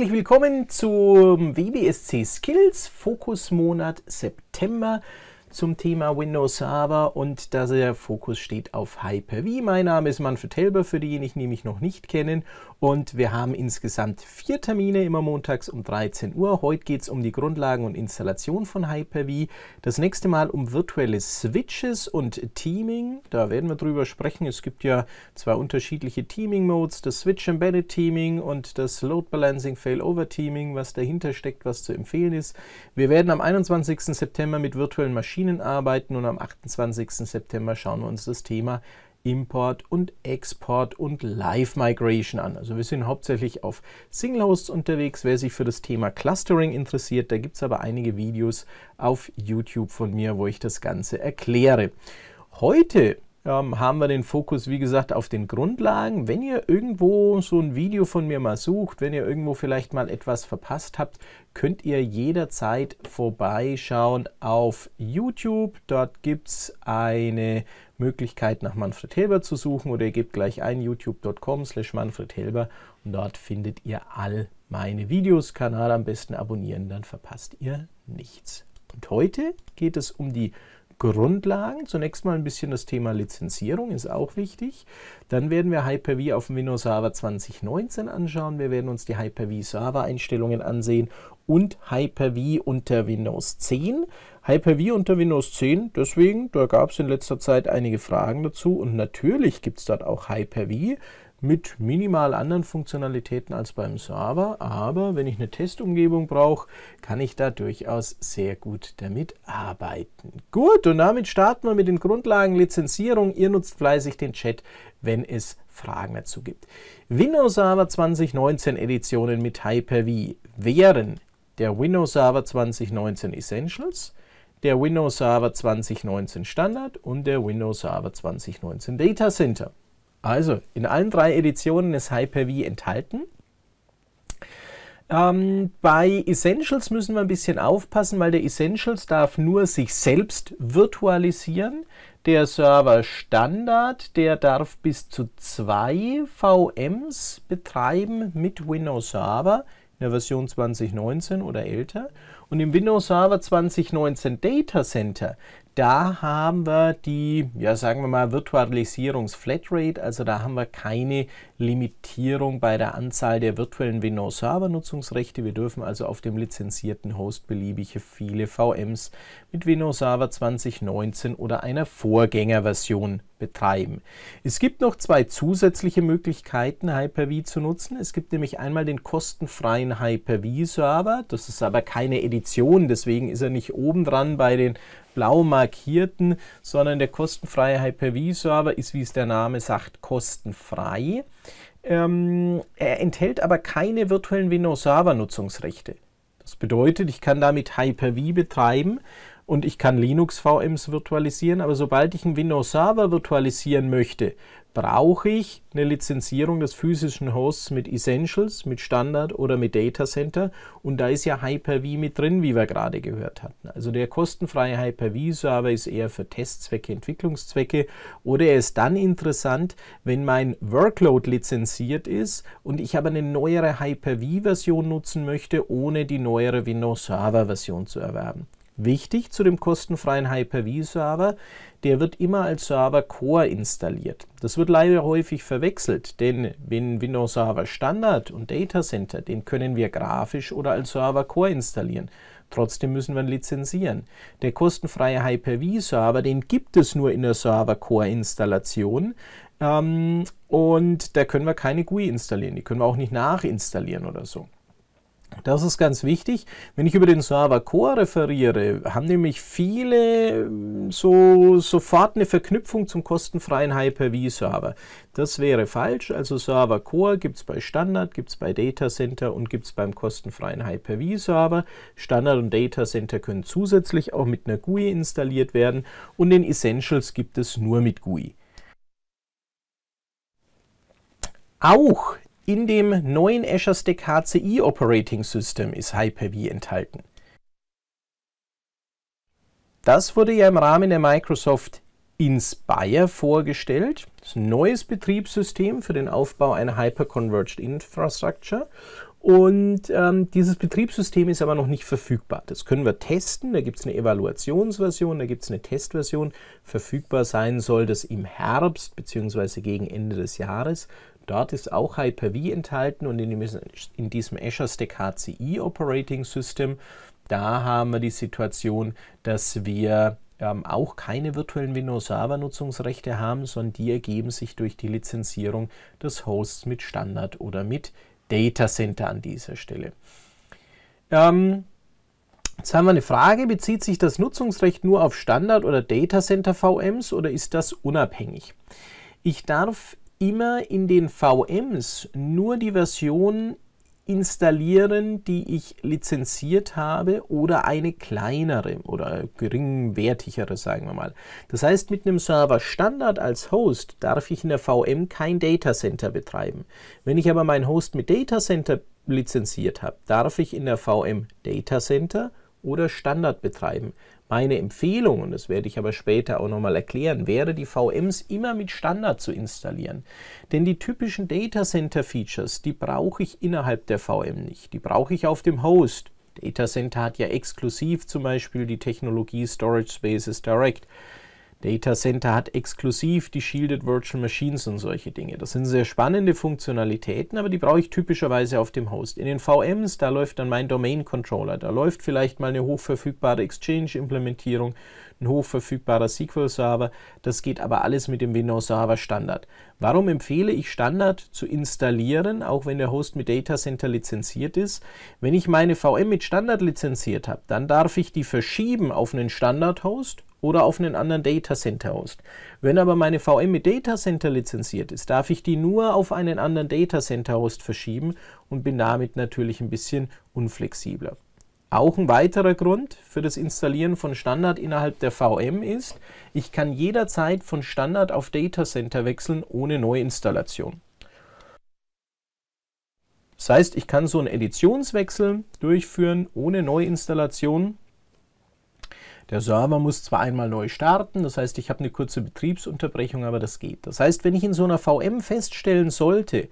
herzlich willkommen zum WBSC Skills Fokus Monat September zum Thema Windows Server und dass der Fokus steht auf Hyper-V. Mein Name ist Manfred Helber, für diejenigen, die mich noch nicht kennen. Und wir haben insgesamt vier Termine, immer montags um 13 Uhr. Heute geht es um die Grundlagen und Installation von Hyper-V. Das nächste Mal um virtuelle Switches und Teaming. Da werden wir drüber sprechen. Es gibt ja zwei unterschiedliche Teaming-Modes, das Switch-Embedded-Teaming und das Load-Balancing-Failover-Teaming, was dahinter steckt, was zu empfehlen ist. Wir werden am 21. September mit virtuellen Maschinen Maschinen arbeiten und am 28. September schauen wir uns das Thema Import und Export und Live Migration an. Also wir sind hauptsächlich auf Single Hosts unterwegs. Wer sich für das Thema Clustering interessiert, da gibt es aber einige Videos auf YouTube von mir, wo ich das Ganze erkläre. Heute ähm, haben wir den Fokus, wie gesagt, auf den Grundlagen. Wenn ihr irgendwo so ein Video von mir mal sucht, wenn ihr irgendwo vielleicht mal etwas verpasst habt, könnt ihr jederzeit vorbeischauen auf YouTube. Dort gibt es eine Möglichkeit, nach Manfred Helber zu suchen oder ihr gebt gleich ein youtube.com slash Manfred Helber und dort findet ihr all meine Videos. Kanal am besten abonnieren, dann verpasst ihr nichts. Und heute geht es um die Grundlagen. Zunächst mal ein bisschen das Thema Lizenzierung ist auch wichtig. Dann werden wir Hyper-V auf dem Windows Server 2019 anschauen. Wir werden uns die Hyper-V Server-Einstellungen ansehen und Hyper-V unter Windows 10. Hyper-V unter Windows 10, deswegen, da gab es in letzter Zeit einige Fragen dazu und natürlich gibt es dort auch Hyper-V mit minimal anderen Funktionalitäten als beim Server, aber wenn ich eine Testumgebung brauche, kann ich da durchaus sehr gut damit arbeiten. Gut, und damit starten wir mit den Grundlagen Lizenzierung. Ihr nutzt fleißig den Chat, wenn es Fragen dazu gibt. Windows Server 2019 Editionen mit Hyper-V wären der Windows Server 2019 Essentials, der Windows Server 2019 Standard und der Windows Server 2019 Data Center. Also in allen drei Editionen ist Hyper-V enthalten. Ähm, bei Essentials müssen wir ein bisschen aufpassen, weil der Essentials darf nur sich selbst virtualisieren. Der Server Standard, der darf bis zu zwei VMs betreiben mit Windows Server in der Version 2019 oder älter. Und im Windows Server 2019 Data Center, da haben wir die, ja sagen wir mal, Virtualisierungs-Flatrate, also da haben wir keine Limitierung bei der Anzahl der virtuellen Windows-Server-Nutzungsrechte. Wir dürfen also auf dem lizenzierten Host beliebige viele VMs mit Windows Server 2019 oder einer Vorgängerversion betreiben. Es gibt noch zwei zusätzliche Möglichkeiten, Hyper-V zu nutzen. Es gibt nämlich einmal den kostenfreien Hyper-V-Server. Das ist aber keine Edition, deswegen ist er nicht obendran bei den blau markierten, sondern der kostenfreie Hyper-V-Server ist, wie es der Name sagt, kostenfrei. Ähm, er enthält aber keine virtuellen Windows-Server-Nutzungsrechte. Das bedeutet, ich kann damit Hyper-V betreiben und ich kann Linux-VMs virtualisieren, aber sobald ich einen Windows-Server virtualisieren möchte brauche ich eine Lizenzierung des physischen Hosts mit Essentials, mit Standard oder mit Data Center. Und da ist ja Hyper-V mit drin, wie wir gerade gehört hatten. Also der kostenfreie Hyper-V-Server ist eher für Testzwecke, Entwicklungszwecke oder er ist dann interessant, wenn mein Workload lizenziert ist und ich aber eine neuere Hyper-V-Version nutzen möchte, ohne die neuere Windows-Server-Version zu erwerben. Wichtig zu dem kostenfreien Hyper-V-Server, der wird immer als Server Core installiert. Das wird leider häufig verwechselt, denn wenn Windows Server Standard und Data Center, den können wir grafisch oder als Server Core installieren. Trotzdem müssen wir ihn lizenzieren. Der kostenfreie Hyper-V-Server, den gibt es nur in der Server Core-Installation. Ähm, und da können wir keine GUI installieren, die können wir auch nicht nachinstallieren oder so. Das ist ganz wichtig. Wenn ich über den Server Core referiere, haben nämlich viele hm, so sofort eine Verknüpfung zum kostenfreien Hyper-V-Server. Das wäre falsch. Also Server Core gibt es bei Standard, gibt es bei Data Center und gibt es beim kostenfreien Hyper-V-Server. Standard und Data Center können zusätzlich auch mit einer GUI installiert werden und den Essentials gibt es nur mit GUI. Auch in dem neuen Azure Stack HCI Operating System ist Hyper-V enthalten. Das wurde ja im Rahmen der Microsoft Inspire vorgestellt. Das ist ein neues Betriebssystem für den Aufbau einer Hyper-Converged Infrastructure. Und ähm, dieses Betriebssystem ist aber noch nicht verfügbar. Das können wir testen. Da gibt es eine Evaluationsversion, da gibt es eine Testversion. Verfügbar sein soll das im Herbst bzw. gegen Ende des Jahres. Dort ist auch Hyper-V enthalten und in, diesem Azure Stack HCI Operating System, da haben wir die Situation, dass wir ähm, auch keine virtuellen Windows Server Nutzungsrechte haben, sondern die ergeben sich durch die Lizenzierung des Hosts mit Standard oder mit Data Center an dieser Stelle. Ähm, jetzt haben wir eine Frage, bezieht sich das Nutzungsrecht nur auf Standard oder Data Center VMs oder ist das unabhängig? Ich darf immer in den VMs nur die Version installieren, die ich lizenziert habe oder eine kleinere oder geringwertigere, sagen wir mal. Das heißt, mit einem Server Standard als Host darf ich in der VM kein Datacenter betreiben. Wenn ich aber meinen Host mit Datacenter lizenziert habe, darf ich in der VM Datacenter oder Standard betreiben. Meine Empfehlung, und das werde ich aber später auch nochmal erklären, wäre, die VMs immer mit Standard zu installieren. Denn die typischen Data Center Features, die brauche ich innerhalb der VM nicht. Die brauche ich auf dem Host. Data Center hat ja exklusiv zum Beispiel die Technologie Storage Spaces Direct. Data Center hat exklusiv die Shielded Virtual Machines und solche Dinge. Das sind sehr spannende Funktionalitäten, aber die brauche ich typischerweise auf dem Host. In den VMs, da läuft dann mein Domain Controller, da läuft vielleicht mal eine hochverfügbare Exchange-Implementierung, ein hochverfügbarer SQL-Server. Das geht aber alles mit dem Windows Server Standard. Warum empfehle ich Standard zu installieren, auch wenn der Host mit Data Center lizenziert ist? Wenn ich meine VM mit Standard lizenziert habe, dann darf ich die verschieben auf einen Standard-Host oder auf einen anderen Datacenter Host. Wenn aber meine VM mit Datacenter lizenziert ist, darf ich die nur auf einen anderen Datacenter Host verschieben und bin damit natürlich ein bisschen unflexibler. Auch ein weiterer Grund für das Installieren von Standard innerhalb der VM ist, ich kann jederzeit von Standard auf Datacenter wechseln ohne Neuinstallation. Das heißt, ich kann so einen Editionswechsel durchführen ohne Neuinstallation. Der Server muss zwar einmal neu starten, das heißt, ich habe eine kurze Betriebsunterbrechung, aber das geht. Das heißt, wenn ich in so einer VM feststellen sollte,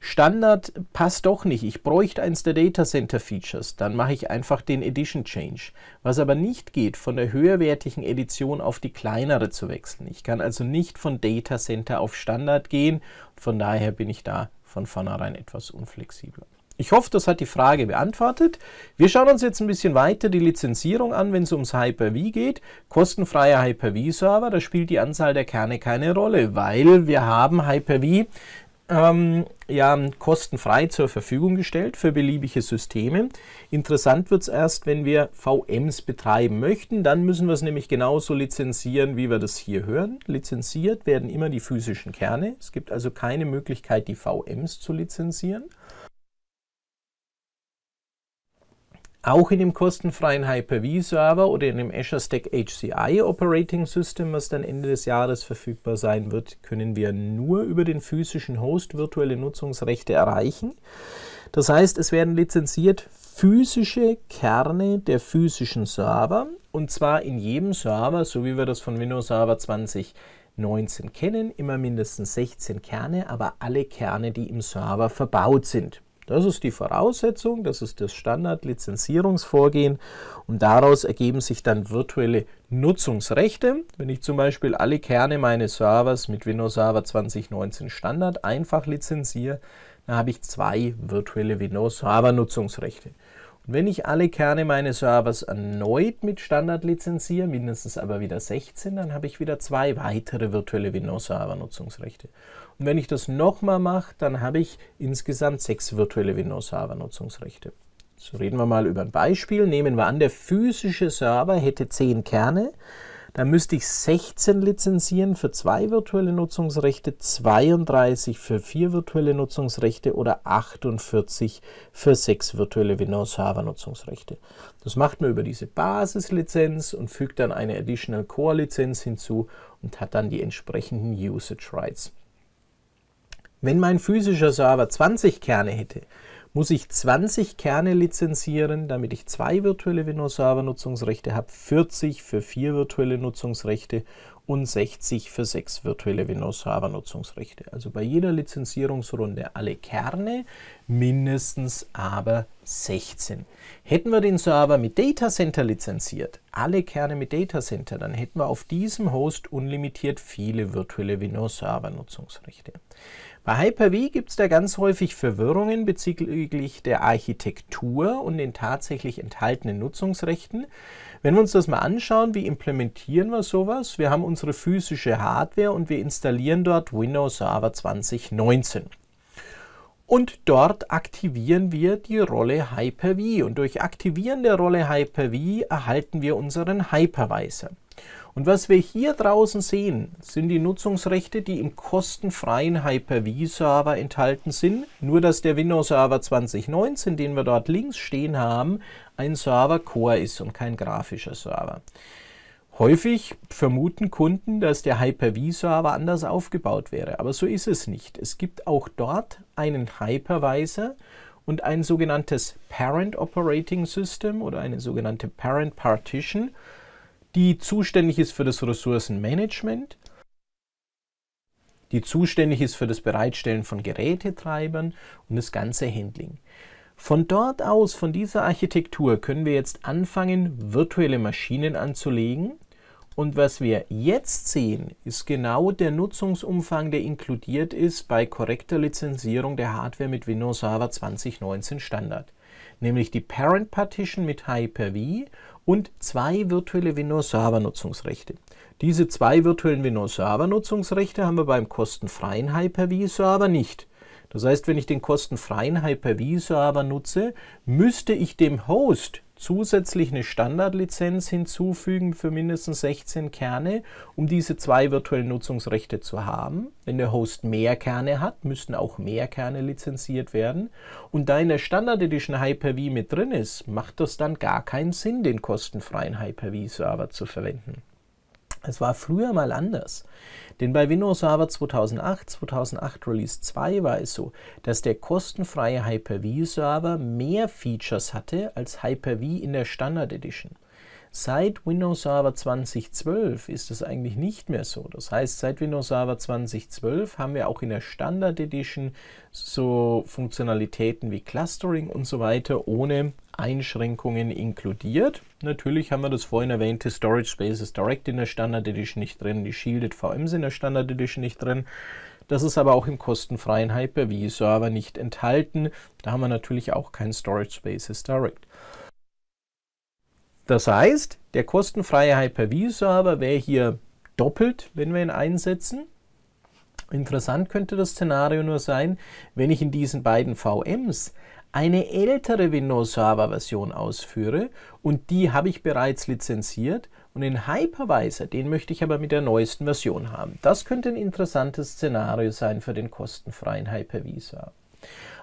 Standard passt doch nicht. Ich bräuchte eins der Data Center Features. Dann mache ich einfach den Edition Change. Was aber nicht geht, von der höherwertigen Edition auf die kleinere zu wechseln. Ich kann also nicht von Data Center auf Standard gehen. Von daher bin ich da von vornherein etwas unflexibler. Ich hoffe, das hat die Frage beantwortet. Wir schauen uns jetzt ein bisschen weiter die Lizenzierung an, wenn es ums Hyper-V geht. Kostenfreier Hyper-V-Server, da spielt die Anzahl der Kerne keine Rolle, weil wir haben Hyper-V ähm, ja, kostenfrei zur Verfügung gestellt für beliebige Systeme. Interessant wird es erst, wenn wir VMs betreiben möchten. Dann müssen wir es nämlich genauso lizenzieren, wie wir das hier hören. Lizenziert werden immer die physischen Kerne. Es gibt also keine Möglichkeit, die VMs zu lizenzieren. auch in dem kostenfreien Hyper-V-Server oder in dem Azure Stack HCI Operating System, was dann Ende des Jahres verfügbar sein wird, können wir nur über den physischen Host virtuelle Nutzungsrechte erreichen. Das heißt, es werden lizenziert physische Kerne der physischen Server und zwar in jedem Server, so wie wir das von Windows Server 2019 kennen, immer mindestens 16 Kerne, aber alle Kerne, die im Server verbaut sind. Das ist die Voraussetzung, das ist das Standard-Lizenzierungsvorgehen und daraus ergeben sich dann virtuelle Nutzungsrechte. Wenn ich zum Beispiel alle Kerne meines Servers mit Windows Server 2019 Standard einfach lizenziere, dann habe ich zwei virtuelle Windows Server Nutzungsrechte. Und wenn ich alle Kerne meines Servers erneut mit Standard lizenziere, mindestens aber wieder 16, dann habe ich wieder zwei weitere virtuelle Windows Server Nutzungsrechte. Und wenn ich das nochmal mache, dann habe ich insgesamt sechs virtuelle Windows-Server-Nutzungsrechte. So reden wir mal über ein Beispiel. Nehmen wir an, der physische Server hätte zehn Kerne. Da müsste ich 16 lizenzieren für zwei virtuelle Nutzungsrechte, 32 für vier virtuelle Nutzungsrechte oder 48 für sechs virtuelle Windows Server Nutzungsrechte. Das macht man über diese Basislizenz und fügt dann eine Additional Core Lizenz hinzu und hat dann die entsprechenden Usage Rights. Wenn mein physischer Server 20 Kerne hätte, muss ich 20 Kerne lizenzieren, damit ich zwei virtuelle Windows-Server-Nutzungsrechte habe, 40 für vier virtuelle Nutzungsrechte und 60 für sechs virtuelle Windows-Server-Nutzungsrechte. Also bei jeder Lizenzierungsrunde alle Kerne, mindestens aber 16. Hätten wir den Server mit Datacenter lizenziert, alle Kerne mit Datacenter, dann hätten wir auf diesem Host unlimitiert viele virtuelle Windows-Server-Nutzungsrechte. Bei Hyper-V gibt es da ganz häufig Verwirrungen bezüglich der Architektur und den tatsächlich enthaltenen Nutzungsrechten. Wenn wir uns das mal anschauen, wie implementieren wir sowas? Wir haben unsere physische Hardware und wir installieren dort Windows Server 2019. Und dort aktivieren wir die Rolle Hyper-V. Und durch Aktivieren der Rolle Hyper-V erhalten wir unseren Hypervisor. Und was wir hier draußen sehen, sind die Nutzungsrechte, die im kostenfreien Hyper-V-Server enthalten sind. Nur, dass der Windows-Server 2019, den wir dort links stehen haben, ein Server-Core ist und kein grafischer Server. Häufig vermuten Kunden, dass der Hyper-V-Server anders aufgebaut wäre, aber so ist es nicht. Es gibt auch dort einen Hypervisor und ein sogenanntes Parent Operating System oder eine sogenannte Parent Partition die zuständig ist für das Ressourcenmanagement, die zuständig ist für das Bereitstellen von Gerätetreibern und das ganze Handling. Von dort aus, von dieser Architektur, können wir jetzt anfangen, virtuelle Maschinen anzulegen. Und was wir jetzt sehen, ist genau der Nutzungsumfang, der inkludiert ist bei korrekter Lizenzierung der Hardware mit Windows Server 2019 Standard. Nämlich die Parent Partition mit Hyper-V und zwei virtuelle Windows-Server-Nutzungsrechte. Diese zwei virtuellen Windows-Server-Nutzungsrechte haben wir beim kostenfreien Hyper-V-Server nicht. Das heißt, wenn ich den kostenfreien Hyper-V-Server nutze, müsste ich dem Host zusätzlich eine Standardlizenz hinzufügen für mindestens 16 Kerne, um diese zwei virtuellen Nutzungsrechte zu haben. Wenn der Host mehr Kerne hat, müssten auch mehr Kerne lizenziert werden. Und da in der Standard Edition Hyper-V mit drin ist, macht das dann gar keinen Sinn, den kostenfreien Hyper-V-Server zu verwenden. Es war früher mal anders. Denn bei Windows Server 2008, 2008 Release 2 war es so, dass der kostenfreie Hyper-V Server mehr Features hatte als Hyper-V in der Standard Edition. Seit Windows Server 2012 ist es eigentlich nicht mehr so. Das heißt, seit Windows Server 2012 haben wir auch in der Standard Edition so Funktionalitäten wie Clustering und so weiter ohne Einschränkungen inkludiert. Natürlich haben wir das vorhin erwähnte Storage Spaces Direct in der Standard Edition nicht drin, die Shielded VMs in der Standard Edition nicht drin. Das ist aber auch im kostenfreien Hyper-V-Server nicht enthalten. Da haben wir natürlich auch kein Storage Spaces Direct. Das heißt, der kostenfreie Hyper-V-Server wäre hier doppelt, wenn wir ihn einsetzen. Interessant könnte das Szenario nur sein, wenn ich in diesen beiden VMs eine ältere Windows Server Version ausführe und die habe ich bereits lizenziert und den Hypervisor, den möchte ich aber mit der neuesten Version haben. Das könnte ein interessantes Szenario sein für den kostenfreien Hypervisor.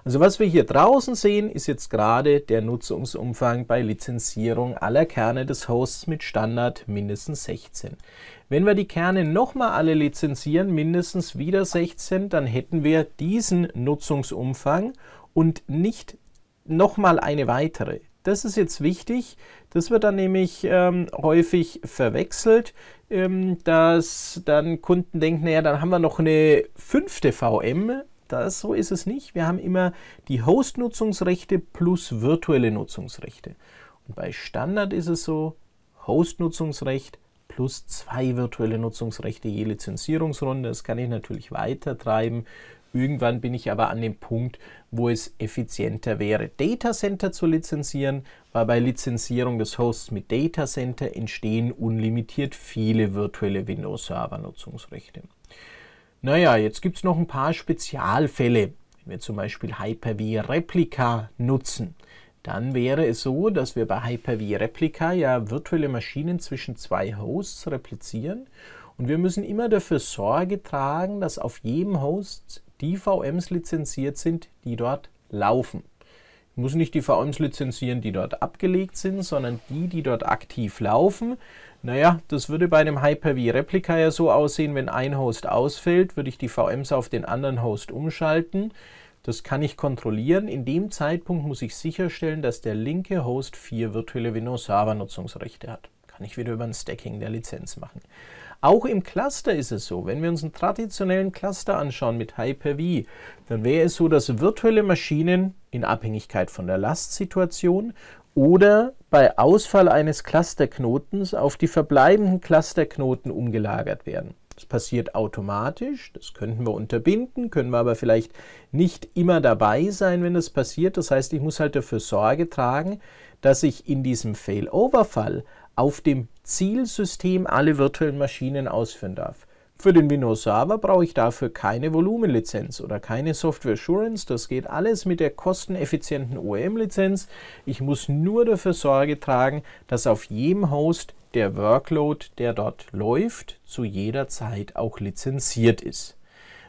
Also was wir hier draußen sehen, ist jetzt gerade der Nutzungsumfang bei Lizenzierung aller Kerne des Hosts mit Standard mindestens 16. Wenn wir die Kerne nochmal alle lizenzieren, mindestens wieder 16, dann hätten wir diesen Nutzungsumfang und nicht nochmal eine weitere. Das ist jetzt wichtig. Das wird dann nämlich ähm, häufig verwechselt, ähm, dass dann Kunden denken, naja, dann haben wir noch eine fünfte VM. Das, so ist es nicht. Wir haben immer die Host-Nutzungsrechte plus virtuelle Nutzungsrechte. Und bei Standard ist es so, Host-Nutzungsrecht plus zwei virtuelle Nutzungsrechte je Lizenzierungsrunde. Das kann ich natürlich weiter treiben Irgendwann bin ich aber an dem Punkt, wo es effizienter wäre, Data Center zu lizenzieren, weil bei Lizenzierung des Hosts mit Data Center entstehen unlimitiert viele virtuelle Windows-Server-Nutzungsrechte. Naja, jetzt gibt es noch ein paar Spezialfälle. Wenn wir zum Beispiel Hyper-V Replika nutzen, dann wäre es so, dass wir bei Hyper-V Replika ja virtuelle Maschinen zwischen zwei Hosts replizieren und wir müssen immer dafür Sorge tragen, dass auf jedem Host die VMs lizenziert sind, die dort laufen. Ich muss nicht die VMs lizenzieren, die dort abgelegt sind, sondern die, die dort aktiv laufen. Naja, das würde bei einem Hyper-V-Replika ja so aussehen, wenn ein Host ausfällt, würde ich die VMs auf den anderen Host umschalten. Das kann ich kontrollieren. In dem Zeitpunkt muss ich sicherstellen, dass der linke Host vier virtuelle Windows-Server-Nutzungsrechte hat. Kann ich wieder über ein Stacking der Lizenz machen. Auch im Cluster ist es so, wenn wir uns einen traditionellen Cluster anschauen mit Hyper-V, dann wäre es so, dass virtuelle Maschinen in Abhängigkeit von der Lastsituation oder bei Ausfall eines Clusterknotens auf die verbleibenden Clusterknoten umgelagert werden. Das passiert automatisch, das könnten wir unterbinden, können wir aber vielleicht nicht immer dabei sein, wenn das passiert. Das heißt, ich muss halt dafür Sorge tragen, dass ich in diesem Failover-Fall auf dem Zielsystem alle virtuellen Maschinen ausführen darf. Für den Windows Server brauche ich dafür keine Volumenlizenz oder keine Software Assurance. Das geht alles mit der kosteneffizienten OEM-Lizenz. Ich muss nur dafür Sorge tragen, dass auf jedem Host der Workload, der dort läuft, zu jeder Zeit auch lizenziert ist.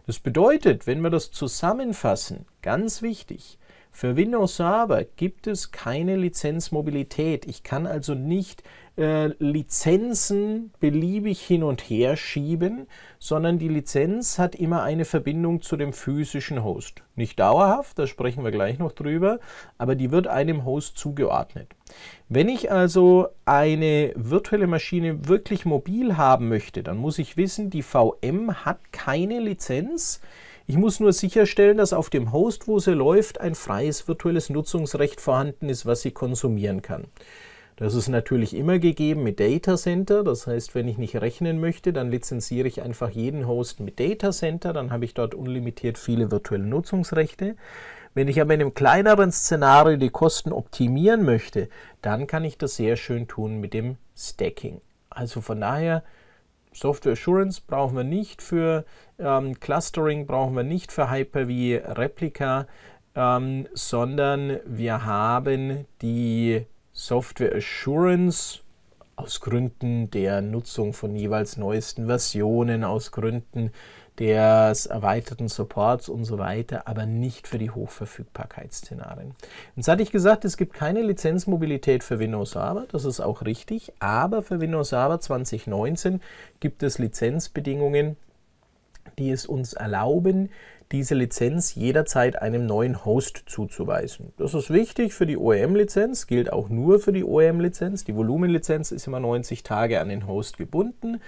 Das bedeutet, wenn wir das zusammenfassen, ganz wichtig, für Windows Server gibt es keine Lizenzmobilität. Ich kann also nicht äh, Lizenzen beliebig hin und her schieben, sondern die Lizenz hat immer eine Verbindung zu dem physischen Host. Nicht dauerhaft, da sprechen wir gleich noch drüber, aber die wird einem Host zugeordnet. Wenn ich also eine virtuelle Maschine wirklich mobil haben möchte, dann muss ich wissen, die VM hat keine Lizenz, ich muss nur sicherstellen, dass auf dem Host, wo sie läuft, ein freies virtuelles Nutzungsrecht vorhanden ist, was sie konsumieren kann. Das ist natürlich immer gegeben mit Data Center. Das heißt, wenn ich nicht rechnen möchte, dann lizenziere ich einfach jeden Host mit Data Center. Dann habe ich dort unlimitiert viele virtuelle Nutzungsrechte. Wenn ich aber in einem kleineren Szenario die Kosten optimieren möchte, dann kann ich das sehr schön tun mit dem Stacking. Also von daher, Software Assurance brauchen wir nicht für ähm, Clustering, brauchen wir nicht für Hyper-V Replika, ähm, sondern wir haben die Software Assurance aus Gründen der Nutzung von jeweils neuesten Versionen, aus Gründen des erweiterten Supports und so weiter, aber nicht für die Hochverfügbarkeitsszenarien. Jetzt hatte ich gesagt, es gibt keine Lizenzmobilität für Windows Server, das ist auch richtig, aber für Windows Server 2019 gibt es Lizenzbedingungen, die es uns erlauben, diese Lizenz jederzeit einem neuen Host zuzuweisen. Das ist wichtig für die OEM-Lizenz, gilt auch nur für die OEM-Lizenz. Die Volumenlizenz ist immer 90 Tage an den Host gebunden,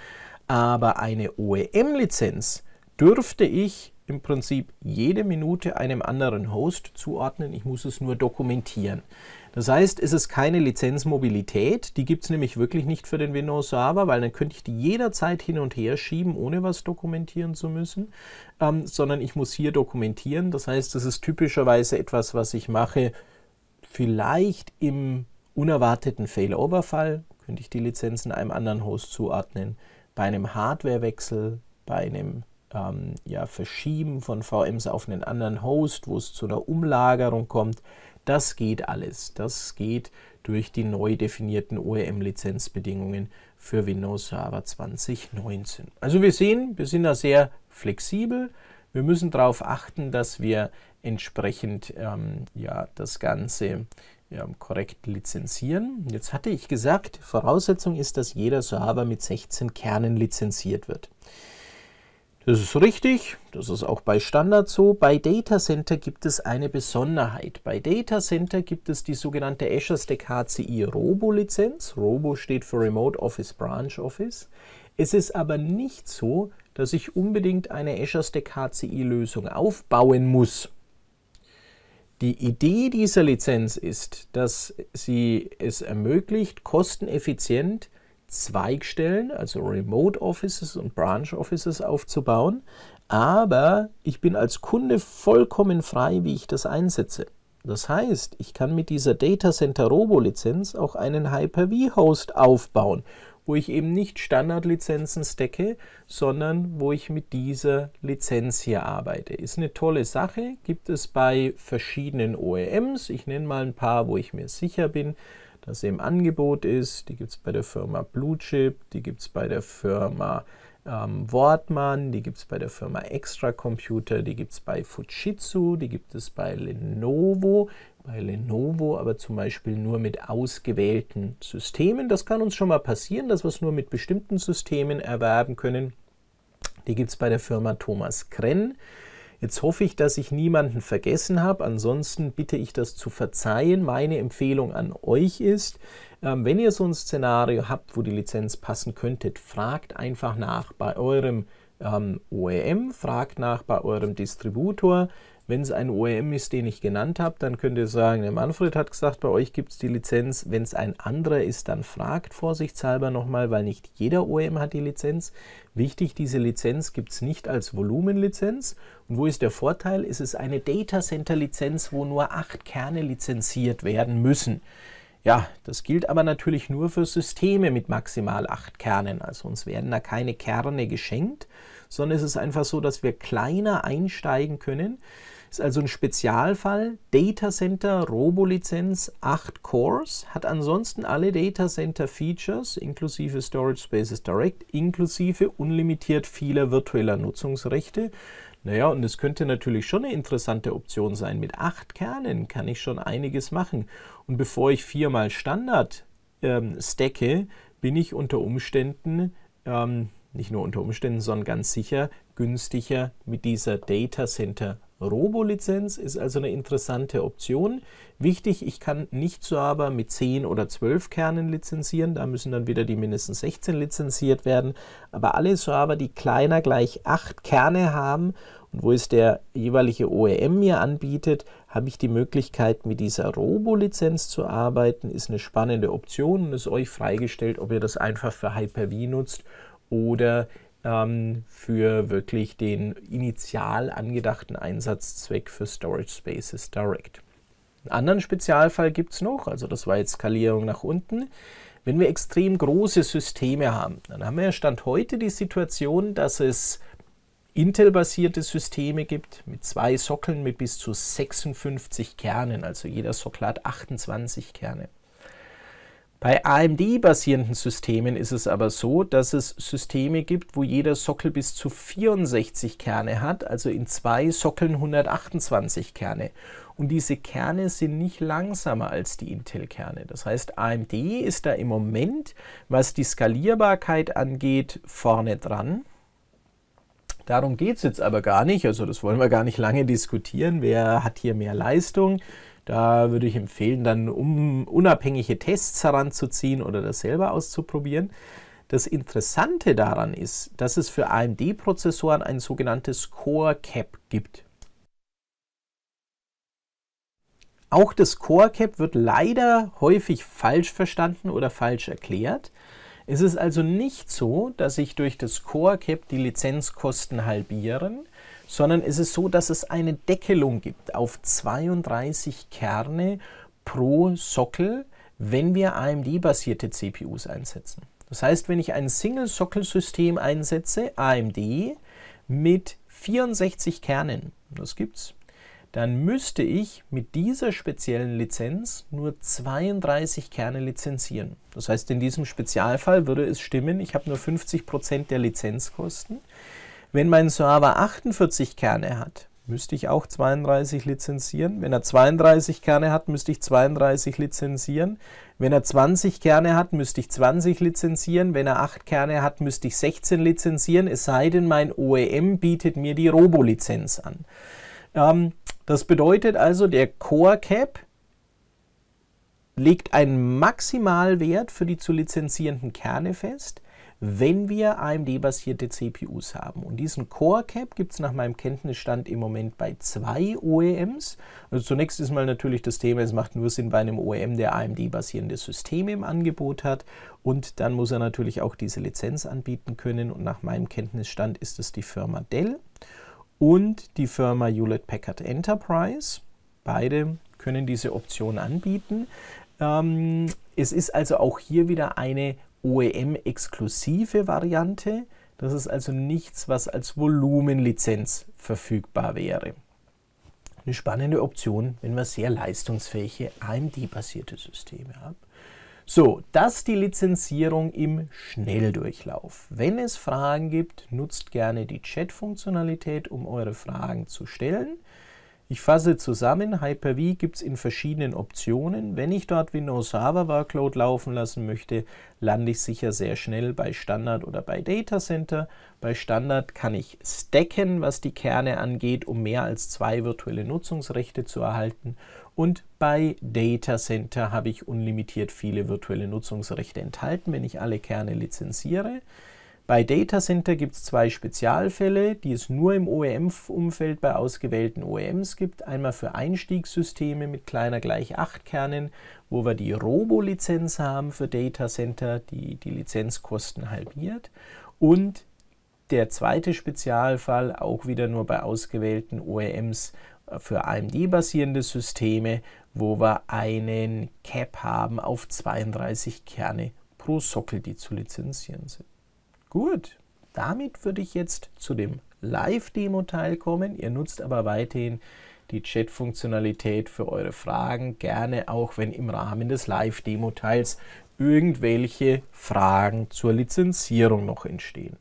aber eine OEM-Lizenz dürfte ich im Prinzip jede Minute einem anderen Host zuordnen. Ich muss es nur dokumentieren. Das heißt, es ist keine Lizenzmobilität, die gibt es nämlich wirklich nicht für den Windows-Server, weil dann könnte ich die jederzeit hin und her schieben, ohne was dokumentieren zu müssen, ähm, sondern ich muss hier dokumentieren. Das heißt, das ist typischerweise etwas, was ich mache, vielleicht im unerwarteten Failover-Fall, könnte ich die Lizenzen einem anderen Host zuordnen, bei einem Hardwarewechsel, bei einem ähm, ja, Verschieben von VMs auf einen anderen Host, wo es zu einer Umlagerung kommt. Das geht alles. Das geht durch die neu definierten OEM-Lizenzbedingungen für Windows Server 2019. Also wir sehen, wir sind da sehr flexibel. Wir müssen darauf achten, dass wir entsprechend ähm, ja, das Ganze ja, korrekt lizenzieren. Jetzt hatte ich gesagt, Voraussetzung ist, dass jeder Server mit 16 Kernen lizenziert wird. Das ist richtig, das ist auch bei Standard so. Bei Data Center gibt es eine Besonderheit. Bei Data Center gibt es die sogenannte Azure Stack HCI Robo Lizenz. Robo steht für Remote Office Branch Office. Es ist aber nicht so, dass ich unbedingt eine Azure Stack HCI Lösung aufbauen muss. Die Idee dieser Lizenz ist, dass sie es ermöglicht, kosteneffizient Zweigstellen, also Remote Offices und Branch Offices aufzubauen, aber ich bin als Kunde vollkommen frei, wie ich das einsetze. Das heißt, ich kann mit dieser Data Center Robo Lizenz auch einen Hyper-V Host aufbauen, wo ich eben nicht Standardlizenzen stecke, sondern wo ich mit dieser Lizenz hier arbeite. Ist eine tolle Sache, gibt es bei verschiedenen OEMs. Ich nenne mal ein paar, wo ich mir sicher bin, dass im Angebot ist. Die gibt es bei der Firma Bluechip, die gibt es bei der Firma ähm, Wortmann, die gibt es bei der Firma Extra Computer, die gibt es bei Fujitsu, die gibt es bei Lenovo, bei Lenovo aber zum Beispiel nur mit ausgewählten Systemen. Das kann uns schon mal passieren, dass wir es nur mit bestimmten Systemen erwerben können. Die gibt es bei der Firma Thomas Krenn. Jetzt hoffe ich, dass ich niemanden vergessen habe. Ansonsten bitte ich das zu verzeihen. Meine Empfehlung an euch ist, ähm, wenn ihr so ein Szenario habt, wo die Lizenz passen könnte, fragt einfach nach bei eurem OEM, ähm, e fragt nach bei eurem Distributor. Wenn es ein OEM ist, den ich genannt habe, dann könnt ihr sagen, der Manfred hat gesagt, bei euch gibt es die Lizenz. Wenn es ein anderer ist, dann fragt vorsichtshalber nochmal, weil nicht jeder OEM hat die Lizenz. Wichtig, diese Lizenz gibt es nicht als Volumenlizenz. Und wo ist der Vorteil? Es ist eine Data Center Lizenz, wo nur acht Kerne lizenziert werden müssen. Ja, das gilt aber natürlich nur für Systeme mit maximal acht Kernen. Also uns werden da keine Kerne geschenkt, sondern es ist einfach so, dass wir kleiner einsteigen können. Ist also ein Spezialfall. Data Datacenter Robolizenz 8 Cores, hat ansonsten alle Data Center Features inklusive Storage Spaces Direct, inklusive unlimitiert vieler virtueller Nutzungsrechte. Naja, und es könnte natürlich schon eine interessante Option sein. Mit acht Kernen kann ich schon einiges machen. Und bevor ich viermal Standard ähm, stacke, bin ich unter Umständen, ähm, nicht nur unter Umständen, sondern ganz sicher günstiger mit dieser Data Center Robo-Lizenz ist also eine interessante Option. Wichtig, ich kann nicht Server mit 10 oder 12 Kernen lizenzieren, da müssen dann wieder die mindestens 16 lizenziert werden. Aber alle Server, die kleiner gleich 8 Kerne haben und wo es der jeweilige OEM mir anbietet, habe ich die Möglichkeit, mit dieser Robo-Lizenz zu arbeiten. Ist eine spannende Option und ist euch freigestellt, ob ihr das einfach für Hyper-V nutzt oder ähm, für wirklich den initial angedachten Einsatzzweck für Storage Spaces Direct. Einen anderen Spezialfall gibt es noch, also das war jetzt Skalierung nach unten. Wenn wir extrem große Systeme haben, dann haben wir ja Stand heute die Situation, dass es Intel-basierte Systeme gibt mit zwei Sockeln mit bis zu 56 Kernen, also jeder Sockel hat 28 Kerne. Bei AMD-basierenden Systemen ist es aber so, dass es Systeme gibt, wo jeder Sockel bis zu 64 Kerne hat, also in zwei Sockeln 128 Kerne. Und diese Kerne sind nicht langsamer als die Intel-Kerne. Das heißt, AMD ist da im Moment, was die Skalierbarkeit angeht, vorne dran. Darum geht es jetzt aber gar nicht, also das wollen wir gar nicht lange diskutieren, wer hat hier mehr Leistung da würde ich empfehlen, dann um unabhängige Tests heranzuziehen oder das selber auszuprobieren. Das Interessante daran ist, dass es für AMD-Prozessoren ein sogenanntes Core Cap gibt. Auch das Core Cap wird leider häufig falsch verstanden oder falsch erklärt. Es ist also nicht so, dass ich durch das Core Cap die Lizenzkosten halbieren, sondern es ist so, dass es eine Deckelung gibt auf 32 Kerne pro Sockel, wenn wir AMD-basierte CPUs einsetzen. Das heißt, wenn ich ein Single-Sockel-System einsetze, AMD, mit 64 Kernen, das gibt's, dann müsste ich mit dieser speziellen Lizenz nur 32 Kerne lizenzieren. Das heißt, in diesem Spezialfall würde es stimmen, ich habe nur 50% der Lizenzkosten wenn mein Server 48 Kerne hat, müsste ich auch 32 lizenzieren. Wenn er 32 Kerne hat, müsste ich 32 lizenzieren. Wenn er 20 Kerne hat, müsste ich 20 lizenzieren. Wenn er 8 Kerne hat, müsste ich 16 lizenzieren, es sei denn, mein OEM bietet mir die Robo-Lizenz an. Ähm, das bedeutet also, der Core Cap legt einen Maximalwert für die zu lizenzierenden Kerne fest wenn wir AMD-basierte CPUs haben. Und diesen Core Cap gibt es nach meinem Kenntnisstand im Moment bei zwei OEMs. Also zunächst ist mal natürlich das Thema, es macht nur Sinn bei einem OEM, der AMD-basierende Systeme im Angebot hat. Und dann muss er natürlich auch diese Lizenz anbieten können. Und nach meinem Kenntnisstand ist es die Firma Dell und die Firma Hewlett Packard Enterprise. Beide können diese Option anbieten. Ähm, es ist also auch hier wieder eine OEM-exklusive Variante. Das ist also nichts, was als Volumenlizenz verfügbar wäre. Eine spannende Option, wenn wir sehr leistungsfähige AMD-basierte Systeme haben. So, das die Lizenzierung im Schnelldurchlauf. Wenn es Fragen gibt, nutzt gerne die Chat-Funktionalität, um eure Fragen zu stellen. Ich fasse zusammen, Hyper-V gibt es in verschiedenen Optionen. Wenn ich dort Windows Server Workload laufen lassen möchte, lande ich sicher sehr schnell bei Standard oder bei Data Center. Bei Standard kann ich stacken, was die Kerne angeht, um mehr als zwei virtuelle Nutzungsrechte zu erhalten. Und bei Data Center habe ich unlimitiert viele virtuelle Nutzungsrechte enthalten, wenn ich alle Kerne lizenziere. Bei Data Center gibt es zwei Spezialfälle, die es nur im OEM-Umfeld bei ausgewählten OEMs gibt. Einmal für Einstiegssysteme mit kleiner gleich 8 Kernen, wo wir die Robo-Lizenz haben für Data Center, die die Lizenzkosten halbiert. Und der zweite Spezialfall auch wieder nur bei ausgewählten OEMs äh, für AMD-basierende Systeme, wo wir einen Cap haben auf 32 Kerne pro Sockel, die zu lizenzieren sind. Gut, damit würde ich jetzt zu dem Live-Demo-Teil kommen. Ihr nutzt aber weiterhin die Chat-Funktionalität für eure Fragen, gerne auch wenn im Rahmen des Live-Demo-Teils irgendwelche Fragen zur Lizenzierung noch entstehen.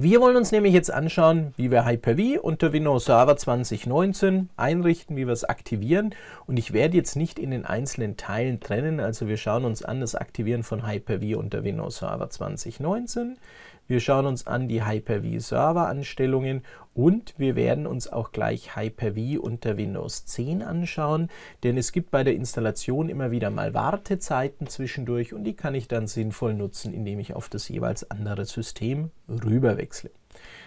Wir wollen uns nämlich jetzt anschauen, wie wir Hyper-V unter Windows Server 2019 einrichten, wie wir es aktivieren. Und ich werde jetzt nicht in den einzelnen Teilen trennen, also wir schauen uns an das Aktivieren von Hyper-V unter Windows Server 2019. Wir schauen uns an die Hyper-V Server-Anstellungen und wir werden uns auch gleich Hyper-V unter Windows 10 anschauen, denn es gibt bei der Installation immer wieder mal Wartezeiten zwischendurch und die kann ich dann sinnvoll nutzen, indem ich auf das jeweils andere System rüberwechsle.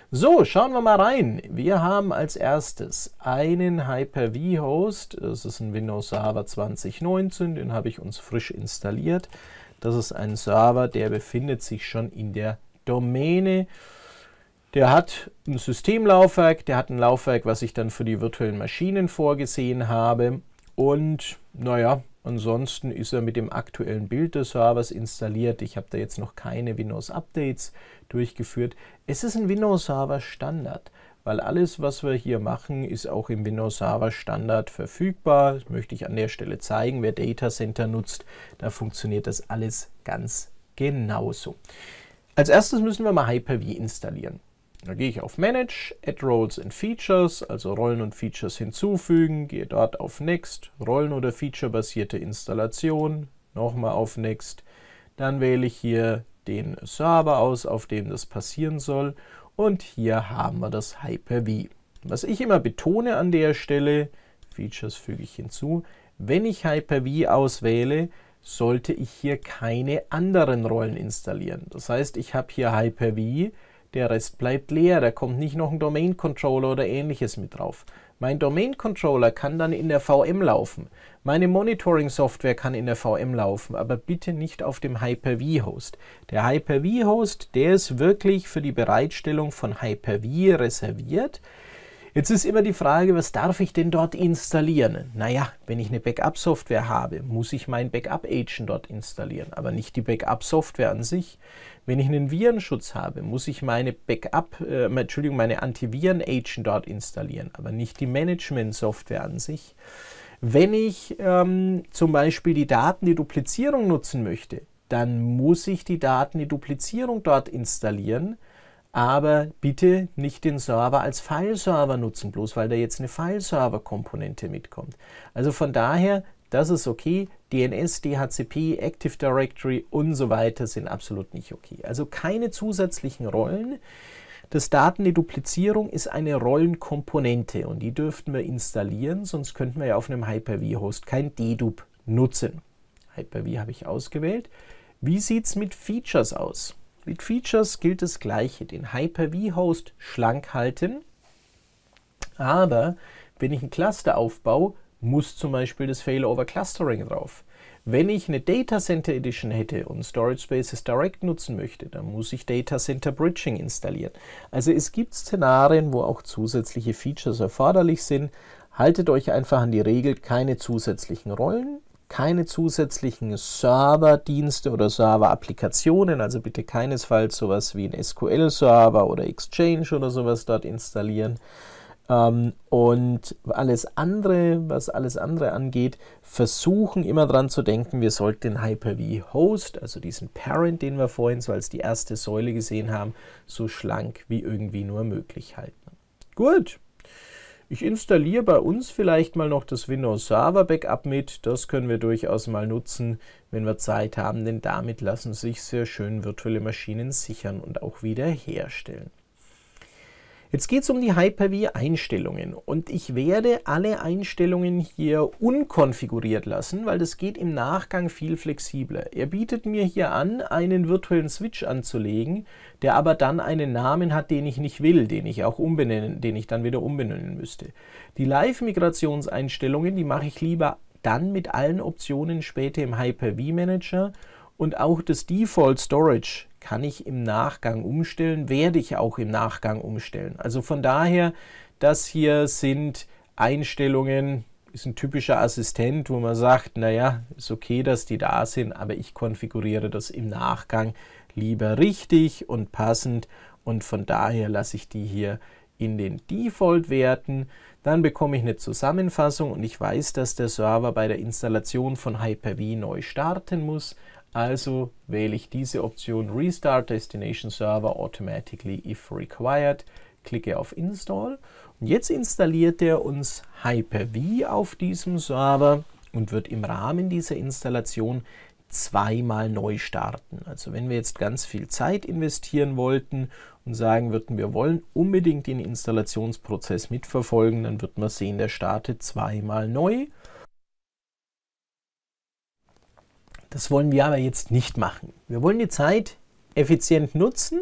So, schauen wir mal rein. Wir haben als erstes einen Hyper-V-Host. Das ist ein Windows Server 2019, den habe ich uns frisch installiert. Das ist ein Server, der befindet sich schon in der Domäne. Der hat ein Systemlaufwerk, der hat ein Laufwerk, was ich dann für die virtuellen Maschinen vorgesehen habe. Und naja, ansonsten ist er mit dem aktuellen Bild des Servers installiert. Ich habe da jetzt noch keine Windows-Updates durchgeführt. Es ist ein Windows-Server-Standard weil alles, was wir hier machen, ist auch im Windows Server Standard verfügbar. Das möchte ich an der Stelle zeigen. Wer Data Center nutzt, da funktioniert das alles ganz genauso. Als erstes müssen wir mal Hyper-V installieren. Da gehe ich auf Manage, Add Roles and Features, also Rollen und Features hinzufügen, gehe dort auf Next, Rollen- oder Feature-basierte Installation, nochmal auf Next. Dann wähle ich hier den Server aus, auf dem das passieren soll und hier haben wir das Hyper-V. Was ich immer betone an der Stelle, Features füge ich hinzu, wenn ich Hyper-V auswähle, sollte ich hier keine anderen Rollen installieren. Das heißt, ich habe hier Hyper-V, der Rest bleibt leer, da kommt nicht noch ein Domain Controller oder ähnliches mit drauf. Mein Domain Controller kann dann in der VM laufen. Meine Monitoring Software kann in der VM laufen, aber bitte nicht auf dem Hyper-V Host. Der Hyper-V Host, der ist wirklich für die Bereitstellung von Hyper-V reserviert. Jetzt ist immer die Frage, was darf ich denn dort installieren? Naja, wenn ich eine Backup-Software habe, muss ich mein Backup-Agent dort installieren, aber nicht die Backup-Software an sich. Wenn ich einen Virenschutz habe, muss ich meine Backup, äh, Entschuldigung, meine Antiviren-Agent dort installieren, aber nicht die Management-Software an sich. Wenn ich ähm, zum Beispiel die Daten, die Duplizierung nutzen möchte, dann muss ich die Daten, die Duplizierung dort installieren aber bitte nicht den Server als File-Server nutzen, bloß weil da jetzt eine File-Server-Komponente mitkommt. Also von daher, das ist okay. DNS, DHCP, Active Directory und so weiter sind absolut nicht okay. Also keine zusätzlichen Rollen. Das Daten, Duplizierung ist eine Rollenkomponente und die dürften wir installieren, sonst könnten wir ja auf einem Hyper-V-Host kein Dedup nutzen. Hyper-V habe ich ausgewählt. Wie sieht es mit Features aus? Mit Features gilt das gleiche, den Hyper-V-Host schlank halten, aber wenn ich ein Cluster aufbaue, muss zum Beispiel das Failover Clustering drauf. Wenn ich eine Data Center Edition hätte und Storage Spaces Direct nutzen möchte, dann muss ich Data Center Bridging installieren. Also es gibt Szenarien, wo auch zusätzliche Features erforderlich sind. Haltet euch einfach an die Regel, keine zusätzlichen Rollen, keine zusätzlichen Serverdienste oder Server-Applikationen, also bitte keinesfalls sowas wie ein SQL-Server oder Exchange oder sowas dort installieren. Ähm, und alles andere, was alles andere angeht, versuchen immer dran zu denken, wir sollten den Hyper-V Host, also diesen Parent, den wir vorhin so als die erste Säule gesehen haben, so schlank wie irgendwie nur möglich halten. Gut, ich installiere bei uns vielleicht mal noch das Windows Server Backup mit. Das können wir durchaus mal nutzen, wenn wir Zeit haben, denn damit lassen sich sehr schön virtuelle Maschinen sichern und auch wiederherstellen. Jetzt geht es um die Hyper-V-Einstellungen und ich werde alle Einstellungen hier unkonfiguriert lassen, weil das geht im Nachgang viel flexibler. Er bietet mir hier an, einen virtuellen Switch anzulegen, der aber dann einen Namen hat, den ich nicht will, den ich auch umbenennen, den ich dann wieder umbenennen müsste. Die Live-Migrationseinstellungen, die mache ich lieber dann mit allen Optionen später im Hyper-V-Manager und auch das Default Storage kann ich im Nachgang umstellen, werde ich auch im Nachgang umstellen. Also von daher, das hier sind Einstellungen, ist ein typischer Assistent, wo man sagt, naja, ist okay, dass die da sind, aber ich konfiguriere das im Nachgang lieber richtig und passend und von daher lasse ich die hier in den Default-Werten. Dann bekomme ich eine Zusammenfassung und ich weiß, dass der Server bei der Installation von Hyper-V neu starten muss. Also wähle ich diese Option Restart Destination Server Automatically if required, klicke auf Install und jetzt installiert er uns Hyper-V auf diesem Server und wird im Rahmen dieser Installation zweimal neu starten. Also wenn wir jetzt ganz viel Zeit investieren wollten und sagen würden, wir wollen unbedingt den Installationsprozess mitverfolgen, dann wird man sehen, der startet zweimal neu Das wollen wir aber jetzt nicht machen. Wir wollen die Zeit effizient nutzen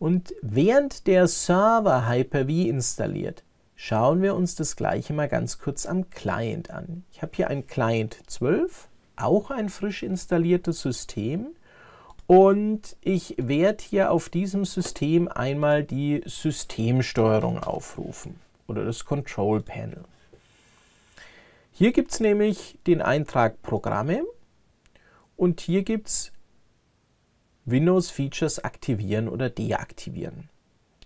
und während der Server Hyper-V installiert, schauen wir uns das gleiche mal ganz kurz am Client an. Ich habe hier ein Client 12, auch ein frisch installiertes System. Und ich werde hier auf diesem System einmal die Systemsteuerung aufrufen oder das Control Panel. Hier gibt es nämlich den Eintrag Programme und hier gibt es Windows Features aktivieren oder deaktivieren.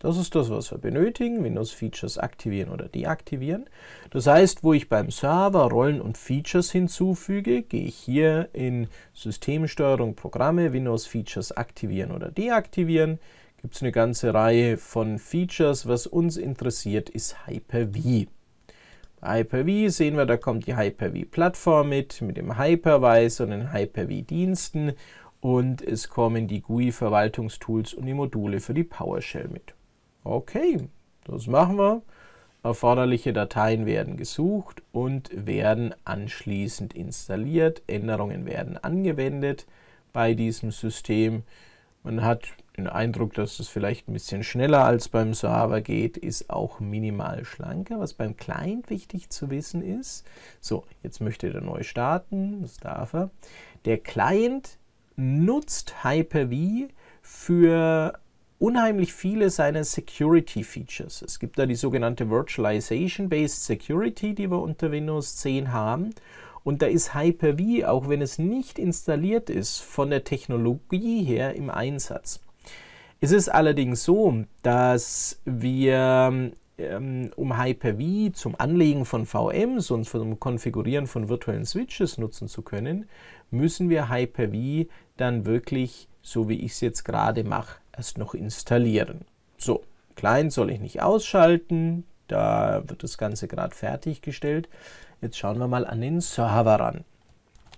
Das ist das, was wir benötigen, Windows Features aktivieren oder deaktivieren. Das heißt, wo ich beim Server Rollen und Features hinzufüge, gehe ich hier in Systemsteuerung, Programme, Windows Features aktivieren oder deaktivieren. Gibt es eine ganze Reihe von Features. Was uns interessiert, ist Hyper-V. Hyper-V sehen wir, da kommt die Hyper-V-Plattform mit, mit dem Hypervisor und den Hyper-V-Diensten und es kommen die GUI-Verwaltungstools und die Module für die PowerShell mit. Okay, das machen wir. Erforderliche Dateien werden gesucht und werden anschließend installiert. Änderungen werden angewendet bei diesem System. Man hat den Eindruck, dass es vielleicht ein bisschen schneller als beim Server geht, ist auch minimal schlanker. Was beim Client wichtig zu wissen ist, so, jetzt möchte er neu starten, das darf er. Der Client nutzt Hyper-V für unheimlich viele seiner Security Features. Es gibt da die sogenannte Virtualization Based Security, die wir unter Windows 10 haben. Und da ist Hyper-V, auch wenn es nicht installiert ist, von der Technologie her im Einsatz. Es ist allerdings so, dass wir ähm, um Hyper-V zum Anlegen von VMs und zum Konfigurieren von virtuellen Switches nutzen zu können, müssen wir Hyper-V dann wirklich, so wie ich es jetzt gerade mache, erst noch installieren. So, Client soll ich nicht ausschalten, da wird das Ganze gerade fertiggestellt. Jetzt schauen wir mal an den Server ran.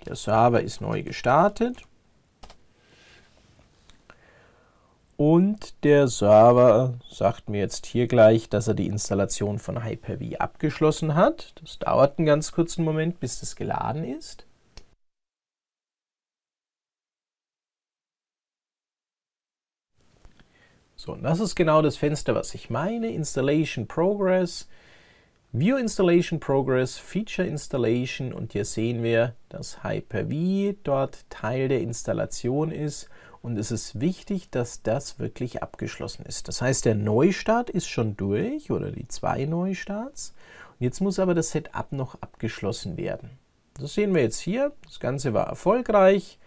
Der Server ist neu gestartet. Und der Server sagt mir jetzt hier gleich, dass er die Installation von Hyper-V abgeschlossen hat. Das dauert einen ganz kurzen Moment, bis das geladen ist. So, und das ist genau das Fenster, was ich meine. Installation Progress, View Installation Progress, Feature Installation. Und hier sehen wir, dass Hyper-V dort Teil der Installation ist und es ist wichtig, dass das wirklich abgeschlossen ist. Das heißt, der Neustart ist schon durch oder die zwei Neustarts. Und jetzt muss aber das Setup noch abgeschlossen werden. Das sehen wir jetzt hier. Das Ganze war erfolgreich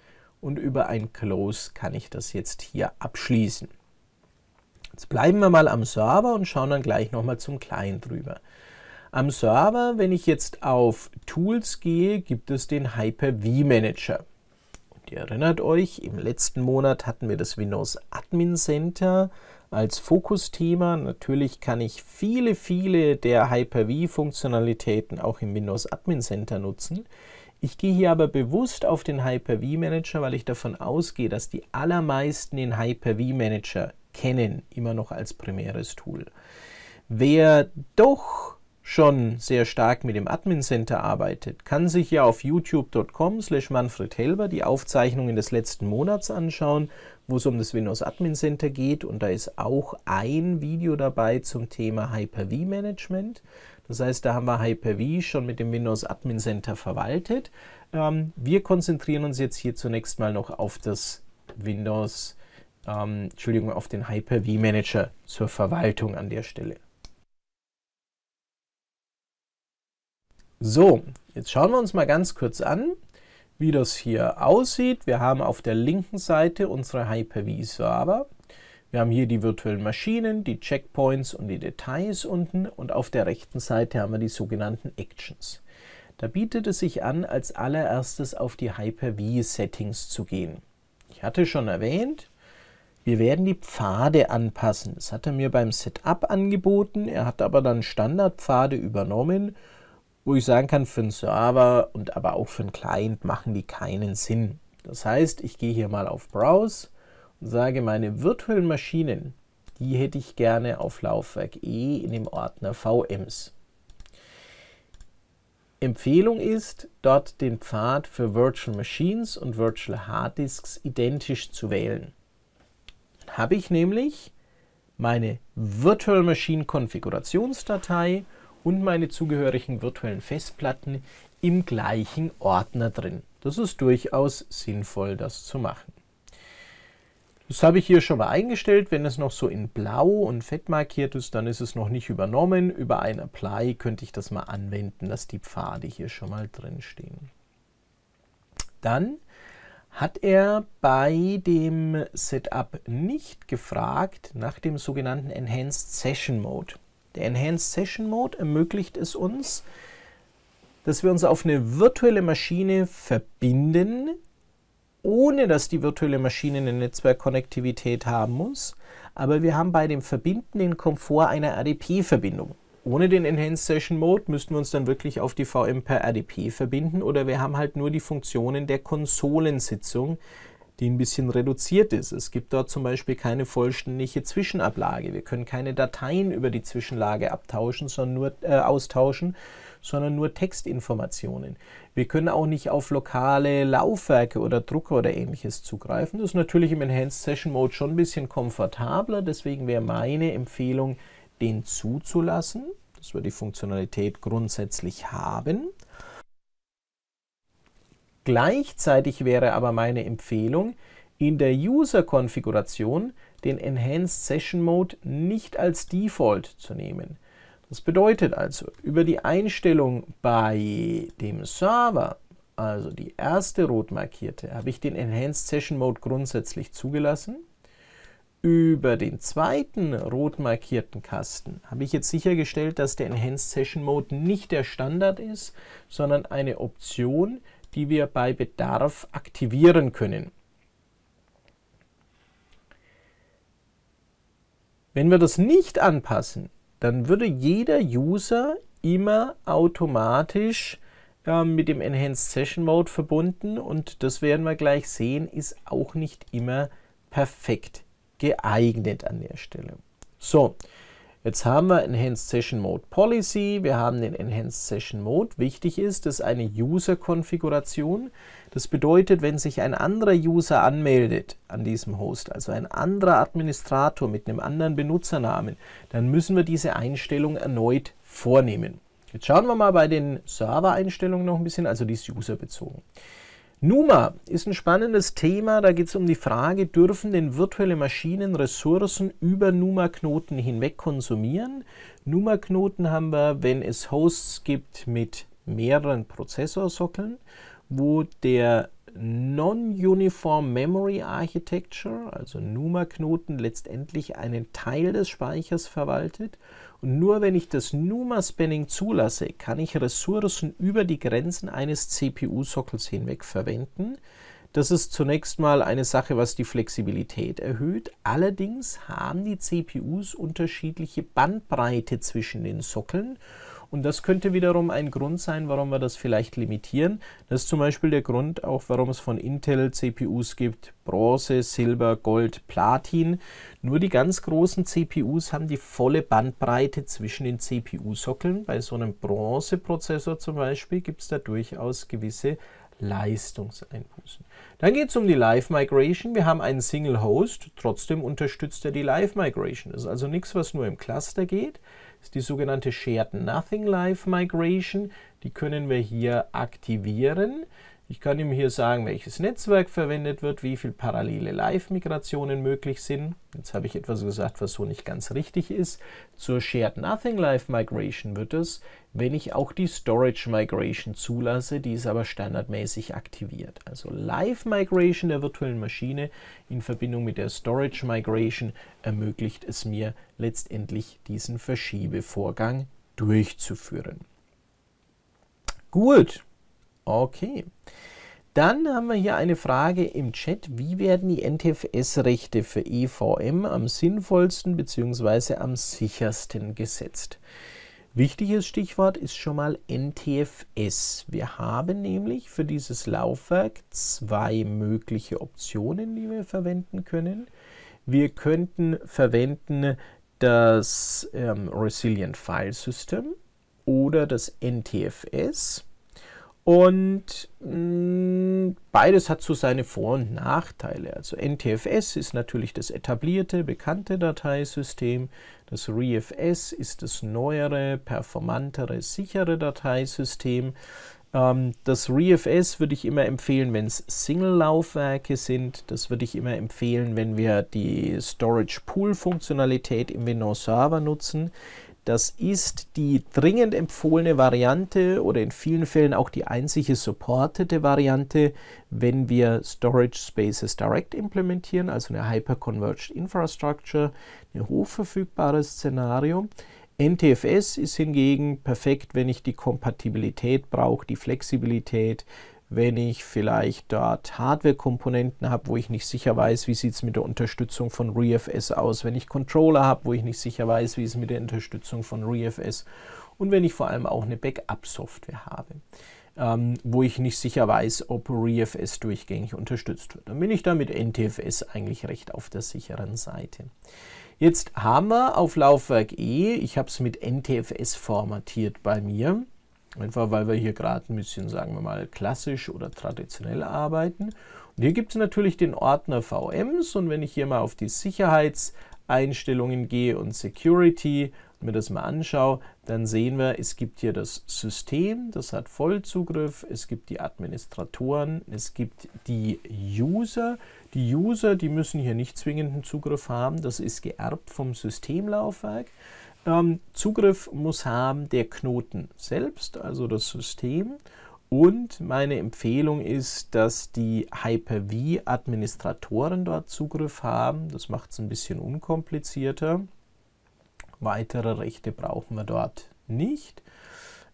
und über ein Close kann ich das jetzt hier abschließen. Jetzt bleiben wir mal am Server und schauen dann gleich nochmal zum Client drüber. Am Server, wenn ich jetzt auf Tools gehe, gibt es den Hyper-V Manager. Ihr erinnert euch, im letzten Monat hatten wir das Windows Admin Center als Fokusthema. Natürlich kann ich viele, viele der Hyper-V-Funktionalitäten auch im Windows Admin Center nutzen. Ich gehe hier aber bewusst auf den Hyper-V Manager, weil ich davon ausgehe, dass die allermeisten den Hyper-V Manager kennen, immer noch als primäres Tool. Wer doch schon sehr stark mit dem Admin Center arbeitet, kann sich ja auf youtube.com slash Manfred Helber die Aufzeichnungen des letzten Monats anschauen, wo es um das Windows Admin Center geht und da ist auch ein Video dabei zum Thema Hyper-V Management. Das heißt, da haben wir Hyper-V schon mit dem Windows Admin Center verwaltet. Ähm, wir konzentrieren uns jetzt hier zunächst mal noch auf das Windows, ähm, Entschuldigung, auf den Hyper-V Manager zur Verwaltung an der Stelle. So, jetzt schauen wir uns mal ganz kurz an, wie das hier aussieht. Wir haben auf der linken Seite unsere Hyper-V-Server. wir haben hier die virtuellen Maschinen, die Checkpoints und die Details unten und auf der rechten Seite haben wir die sogenannten Actions. Da bietet es sich an, als allererstes auf die Hyper-V-Settings zu gehen. Ich hatte schon erwähnt, wir werden die Pfade anpassen. Das hat er mir beim Setup angeboten, er hat aber dann Standardpfade übernommen wo ich sagen kann, für einen Server und aber auch für einen Client machen die keinen Sinn. Das heißt, ich gehe hier mal auf Browse und sage, meine virtuellen Maschinen, die hätte ich gerne auf Laufwerk E in dem Ordner VMs. Empfehlung ist, dort den Pfad für Virtual Machines und Virtual Harddisks identisch zu wählen. Dann habe ich nämlich meine Virtual Machine Konfigurationsdatei und meine zugehörigen virtuellen Festplatten im gleichen Ordner drin. Das ist durchaus sinnvoll, das zu machen. Das habe ich hier schon mal eingestellt. Wenn es noch so in blau und fett markiert ist, dann ist es noch nicht übernommen. Über ein Apply könnte ich das mal anwenden, dass die Pfade hier schon mal drin stehen. Dann hat er bei dem Setup nicht gefragt nach dem sogenannten Enhanced Session Mode. Der Enhanced Session Mode ermöglicht es uns, dass wir uns auf eine virtuelle Maschine verbinden, ohne dass die virtuelle Maschine eine Netzwerkkonnektivität haben muss. Aber wir haben bei dem Verbinden den Komfort einer RDP-Verbindung. Ohne den Enhanced Session Mode müssten wir uns dann wirklich auf die VM per RDP verbinden oder wir haben halt nur die Funktionen der Konsolensitzung, die ein bisschen reduziert ist. Es gibt dort zum Beispiel keine vollständige Zwischenablage. Wir können keine Dateien über die Zwischenlage abtauschen, sondern nur äh, austauschen, sondern nur Textinformationen. Wir können auch nicht auf lokale Laufwerke oder Drucker oder ähnliches zugreifen. Das ist natürlich im Enhanced Session Mode schon ein bisschen komfortabler. Deswegen wäre meine Empfehlung, den zuzulassen, dass wir die Funktionalität grundsätzlich haben. Gleichzeitig wäre aber meine Empfehlung, in der User-Konfiguration den Enhanced Session Mode nicht als Default zu nehmen. Das bedeutet also, über die Einstellung bei dem Server, also die erste rot markierte, habe ich den Enhanced Session Mode grundsätzlich zugelassen. Über den zweiten rot markierten Kasten habe ich jetzt sichergestellt, dass der Enhanced Session Mode nicht der Standard ist, sondern eine Option, die wir bei Bedarf aktivieren können. Wenn wir das nicht anpassen, dann würde jeder User immer automatisch äh, mit dem Enhanced Session Mode verbunden und das werden wir gleich sehen, ist auch nicht immer perfekt geeignet an der Stelle. So, Jetzt haben wir Enhanced Session Mode Policy, wir haben den Enhanced Session Mode. Wichtig ist, das ist eine User-Konfiguration. Das bedeutet, wenn sich ein anderer User anmeldet an diesem Host, also ein anderer Administrator mit einem anderen Benutzernamen, dann müssen wir diese Einstellung erneut vornehmen. Jetzt schauen wir mal bei den Server-Einstellungen noch ein bisschen, also die ist userbezogen. bezogen Numa ist ein spannendes Thema. Da geht es um die Frage, dürfen denn virtuelle Maschinen Ressourcen über Numa-Knoten hinweg konsumieren? Numa-Knoten haben wir, wenn es Hosts gibt mit mehreren Prozessorsockeln, wo der Non-Uniform Memory Architecture, also NUMA-Knoten, letztendlich einen Teil des Speichers verwaltet. Und nur wenn ich das NUMA-Spanning zulasse, kann ich Ressourcen über die Grenzen eines CPU-Sockels hinweg verwenden. Das ist zunächst mal eine Sache, was die Flexibilität erhöht. Allerdings haben die CPUs unterschiedliche Bandbreite zwischen den Sockeln und das könnte wiederum ein Grund sein, warum wir das vielleicht limitieren. Das ist zum Beispiel der Grund, auch warum es von Intel CPUs gibt, Bronze, Silber, Gold, Platin. Nur die ganz großen CPUs haben die volle Bandbreite zwischen den CPU-Sockeln. Bei so einem Bronze-Prozessor zum Beispiel gibt es da durchaus gewisse Leistungseinbußen. Dann geht es um die Live Migration. Wir haben einen Single Host, trotzdem unterstützt er die Live Migration. Das ist also nichts, was nur im Cluster geht, ist die sogenannte Shared Nothing Live Migration. Die können wir hier aktivieren. Ich kann ihm hier sagen, welches Netzwerk verwendet wird, wie viele parallele Live-Migrationen möglich sind. Jetzt habe ich etwas gesagt, was so nicht ganz richtig ist. Zur Shared Nothing Live Migration wird es wenn ich auch die Storage Migration zulasse, die ist aber standardmäßig aktiviert. Also Live Migration der virtuellen Maschine in Verbindung mit der Storage Migration ermöglicht es mir letztendlich diesen Verschiebevorgang durchzuführen. Gut, okay. Dann haben wir hier eine Frage im Chat. Wie werden die NTFS-Rechte für EVM am sinnvollsten bzw. am sichersten gesetzt? Wichtiges Stichwort ist schon mal NTFS. Wir haben nämlich für dieses Laufwerk zwei mögliche Optionen, die wir verwenden können. Wir könnten verwenden das ähm, Resilient File System oder das NTFS. Und mh, mm, beides hat so seine Vor- und Nachteile. Also NTFS ist natürlich das etablierte, bekannte Dateisystem. Das ReFS ist das neuere, performantere, sichere Dateisystem. Ähm, das ReFS würde ich immer empfehlen, wenn es Single-Laufwerke sind. Das würde ich immer empfehlen, wenn wir die Storage-Pool-Funktionalität im Windows Server nutzen. Das ist die dringend empfohlene Variante oder in vielen Fällen auch die einzige supportete Variante, wenn wir Storage Spaces Direct implementieren, also eine Hyperconverged Infrastructure, ein hochverfügbares Szenario. NTFS ist hingegen perfekt, wenn ich die Kompatibilität brauche, die Flexibilität, wenn ich vielleicht dort Hardware-Komponenten habe, wo ich nicht sicher weiß, wie sieht es mit der Unterstützung von ReFS aus, wenn ich Controller habe, wo ich nicht sicher weiß, wie es mit der Unterstützung von ReFS und wenn ich vor allem auch eine Backup-Software habe, ähm, wo ich nicht sicher weiß, ob ReFS durchgängig unterstützt wird. Dann bin ich da mit NTFS eigentlich recht auf der sicheren Seite. Jetzt haben wir auf Laufwerk E, ich habe es mit NTFS formatiert bei mir, Einfach weil wir hier gerade ein bisschen, sagen wir mal, klassisch oder traditionell arbeiten. Und hier gibt es natürlich den Ordner VMs und wenn ich hier mal auf die Sicherheitseinstellungen gehe und Security und mir das mal anschaue, dann sehen wir, es gibt hier das System, das hat Vollzugriff, es gibt die Administratoren, es gibt die User. Die User, die müssen hier nicht zwingenden Zugriff haben, das ist geerbt vom Systemlaufwerk. Ähm, Zugriff muss haben der Knoten selbst, also das System. Und meine Empfehlung ist, dass die Hyper-V-Administratoren dort Zugriff haben. Das macht es ein bisschen unkomplizierter. Weitere Rechte brauchen wir dort nicht.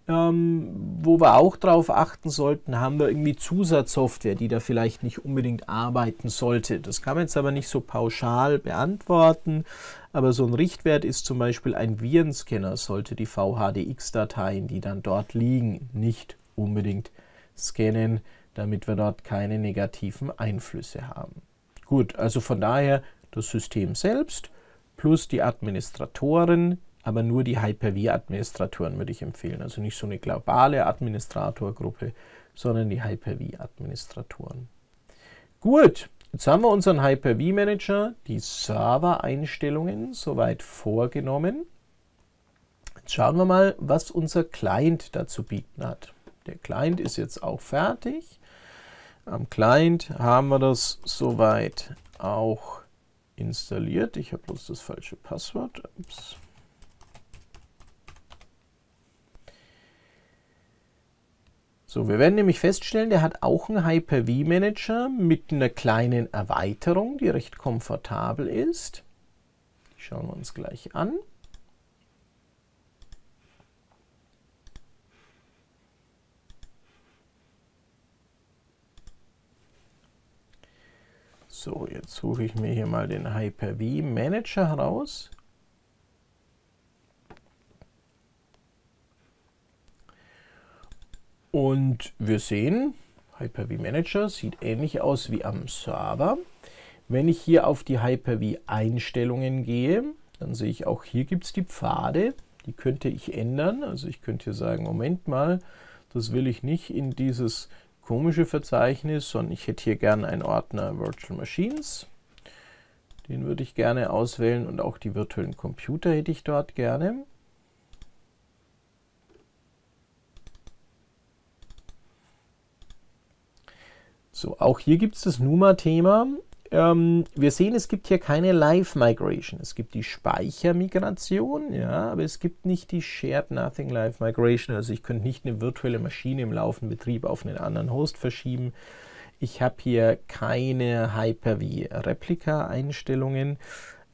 Ähm, wo wir auch darauf achten sollten, haben wir irgendwie Zusatzsoftware, die da vielleicht nicht unbedingt arbeiten sollte. Das kann man jetzt aber nicht so pauschal beantworten, aber so ein Richtwert ist zum Beispiel ein Virenscanner, sollte die VHDX-Dateien, die dann dort liegen, nicht unbedingt scannen, damit wir dort keine negativen Einflüsse haben. Gut, also von daher das System selbst plus die Administratoren, aber nur die Hyper-V-Administratoren würde ich empfehlen. Also nicht so eine globale Administratorgruppe, sondern die Hyper-V-Administratoren. Gut, jetzt haben wir unseren Hyper-V-Manager, die Server-Einstellungen soweit vorgenommen. Jetzt schauen wir mal, was unser Client dazu bieten hat. Der Client ist jetzt auch fertig. Am Client haben wir das soweit auch installiert. Ich habe bloß das falsche Passwort. Ups. So, wir werden nämlich feststellen, der hat auch einen Hyper-V-Manager mit einer kleinen Erweiterung, die recht komfortabel ist. Die schauen wir uns gleich an. So, jetzt suche ich mir hier mal den Hyper-V Manager heraus. Und wir sehen, Hyper-V Manager sieht ähnlich aus wie am Server. Wenn ich hier auf die Hyper-V Einstellungen gehe, dann sehe ich auch hier gibt es die Pfade. Die könnte ich ändern. Also ich könnte hier sagen, Moment mal, das will ich nicht in dieses komische Verzeichnis, sondern ich hätte hier gerne einen Ordner Virtual Machines. Den würde ich gerne auswählen und auch die virtuellen Computer hätte ich dort gerne. So, auch hier gibt es das Numa-Thema. Ähm, wir sehen, es gibt hier keine Live-Migration. Es gibt die Speichermigration, ja, aber es gibt nicht die Shared Nothing Live-Migration. Also ich könnte nicht eine virtuelle Maschine im laufenden Betrieb auf einen anderen Host verschieben. Ich habe hier keine Hyper-V-Replika-Einstellungen.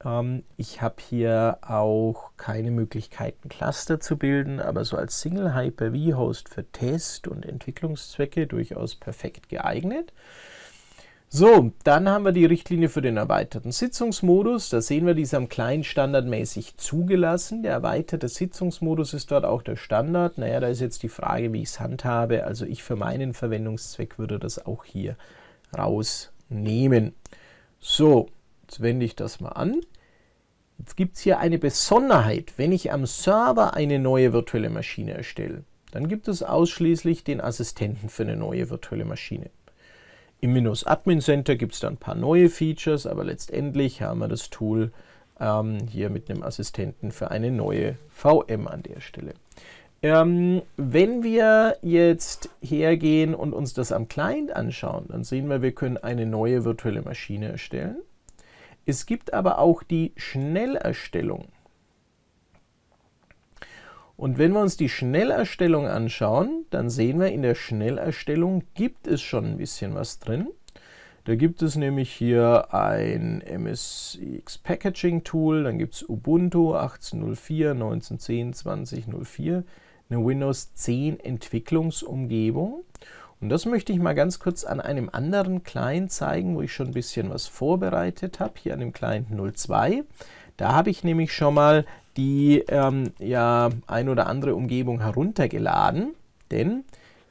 Ähm, ich habe hier auch keine Möglichkeiten, Cluster zu bilden, aber so als Single Hyper-V-Host für Test- und Entwicklungszwecke durchaus perfekt geeignet. So, dann haben wir die Richtlinie für den erweiterten Sitzungsmodus. Da sehen wir, die ist am Client standardmäßig zugelassen. Der erweiterte Sitzungsmodus ist dort auch der Standard. Naja, da ist jetzt die Frage, wie ich es handhabe. Also ich für meinen Verwendungszweck würde das auch hier rausnehmen. So, jetzt wende ich das mal an. Jetzt gibt es hier eine Besonderheit. Wenn ich am Server eine neue virtuelle Maschine erstelle, dann gibt es ausschließlich den Assistenten für eine neue virtuelle Maschine. Im Windows Admin Center gibt es dann ein paar neue Features, aber letztendlich haben wir das Tool ähm, hier mit einem Assistenten für eine neue VM an der Stelle. Ähm, wenn wir jetzt hergehen und uns das am Client anschauen, dann sehen wir, wir können eine neue virtuelle Maschine erstellen. Es gibt aber auch die Schnellerstellung. Und wenn wir uns die Schnellerstellung anschauen, dann sehen wir, in der Schnellerstellung gibt es schon ein bisschen was drin. Da gibt es nämlich hier ein MSX Packaging Tool, dann gibt es Ubuntu 18.04, 19.10, 20.04, eine Windows 10 Entwicklungsumgebung. Und das möchte ich mal ganz kurz an einem anderen Client zeigen, wo ich schon ein bisschen was vorbereitet habe, hier an dem Client 02. Da habe ich nämlich schon mal die ähm, ja, ein oder andere Umgebung heruntergeladen, denn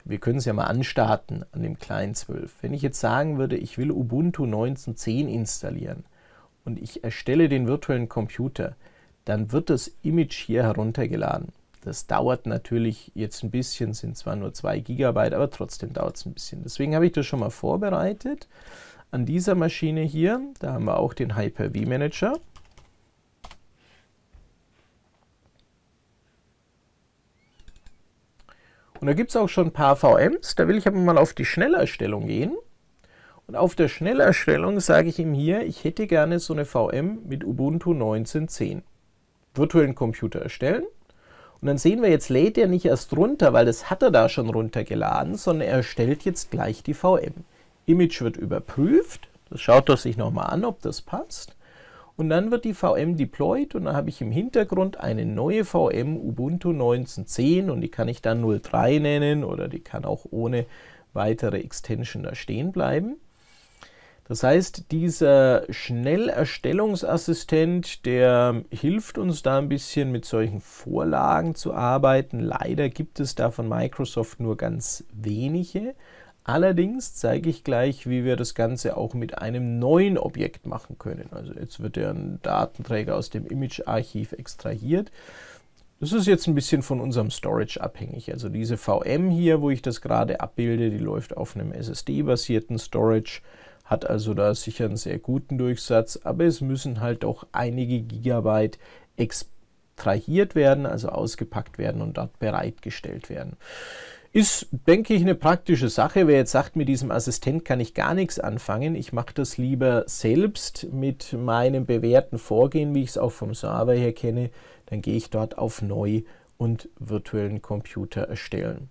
wir können es ja mal anstarten an dem Client 12. Wenn ich jetzt sagen würde, ich will Ubuntu 19.10 installieren und ich erstelle den virtuellen Computer, dann wird das Image hier heruntergeladen. Das dauert natürlich jetzt ein bisschen, sind zwar nur 2 GB, aber trotzdem dauert es ein bisschen. Deswegen habe ich das schon mal vorbereitet. An dieser Maschine hier, da haben wir auch den Hyper-V Manager. Und da gibt es auch schon ein paar VMs. Da will ich aber mal auf die Schnellerstellung gehen. Und auf der Schnellerstellung sage ich ihm hier, ich hätte gerne so eine VM mit Ubuntu 19.10. Virtuellen Computer erstellen. Und dann sehen wir, jetzt lädt er nicht erst runter, weil das hat er da schon runtergeladen, sondern er stellt jetzt gleich die VM. Image wird überprüft, das schaut er sich nochmal an, ob das passt. Und dann wird die VM deployed und dann habe ich im Hintergrund eine neue VM Ubuntu 19.10 und die kann ich dann 03 nennen oder die kann auch ohne weitere Extension da stehen bleiben. Das heißt, dieser Schnellerstellungsassistent, der hilft uns da ein bisschen mit solchen Vorlagen zu arbeiten. Leider gibt es da von Microsoft nur ganz wenige. Allerdings zeige ich gleich, wie wir das Ganze auch mit einem neuen Objekt machen können. Also jetzt wird ja Datenträger aus dem Image-Archiv extrahiert. Das ist jetzt ein bisschen von unserem Storage abhängig. Also diese VM hier, wo ich das gerade abbilde, die läuft auf einem SSD-basierten Storage hat also da sicher einen sehr guten Durchsatz, aber es müssen halt auch einige Gigabyte extrahiert werden, also ausgepackt werden und dort bereitgestellt werden. Ist, denke ich, eine praktische Sache. Wer jetzt sagt, mit diesem Assistent kann ich gar nichts anfangen, ich mache das lieber selbst mit meinem bewährten Vorgehen, wie ich es auch vom Server her kenne, dann gehe ich dort auf Neu und virtuellen Computer erstellen.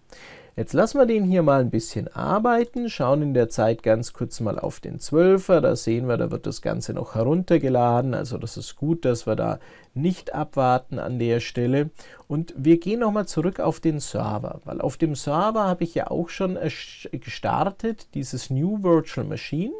Jetzt lassen wir den hier mal ein bisschen arbeiten, schauen in der Zeit ganz kurz mal auf den 12er, da sehen wir, da wird das Ganze noch heruntergeladen, also das ist gut, dass wir da nicht abwarten an der Stelle. Und wir gehen nochmal zurück auf den Server, weil auf dem Server habe ich ja auch schon gestartet, dieses New Virtual Machine.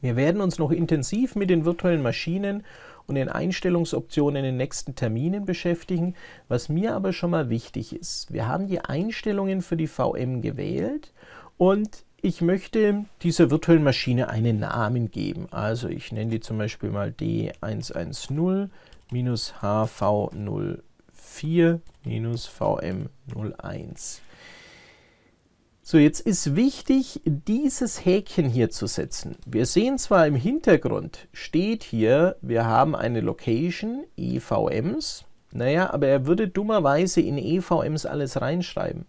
Wir werden uns noch intensiv mit den virtuellen Maschinen und den Einstellungsoptionen in den nächsten Terminen beschäftigen. Was mir aber schon mal wichtig ist, wir haben die Einstellungen für die VM gewählt und ich möchte dieser virtuellen Maschine einen Namen geben. Also ich nenne die zum Beispiel mal D110-HV04-VM01. So, jetzt ist wichtig, dieses Häkchen hier zu setzen. Wir sehen zwar im Hintergrund, steht hier, wir haben eine Location, EVMs. Naja, aber er würde dummerweise in EVMs alles reinschreiben,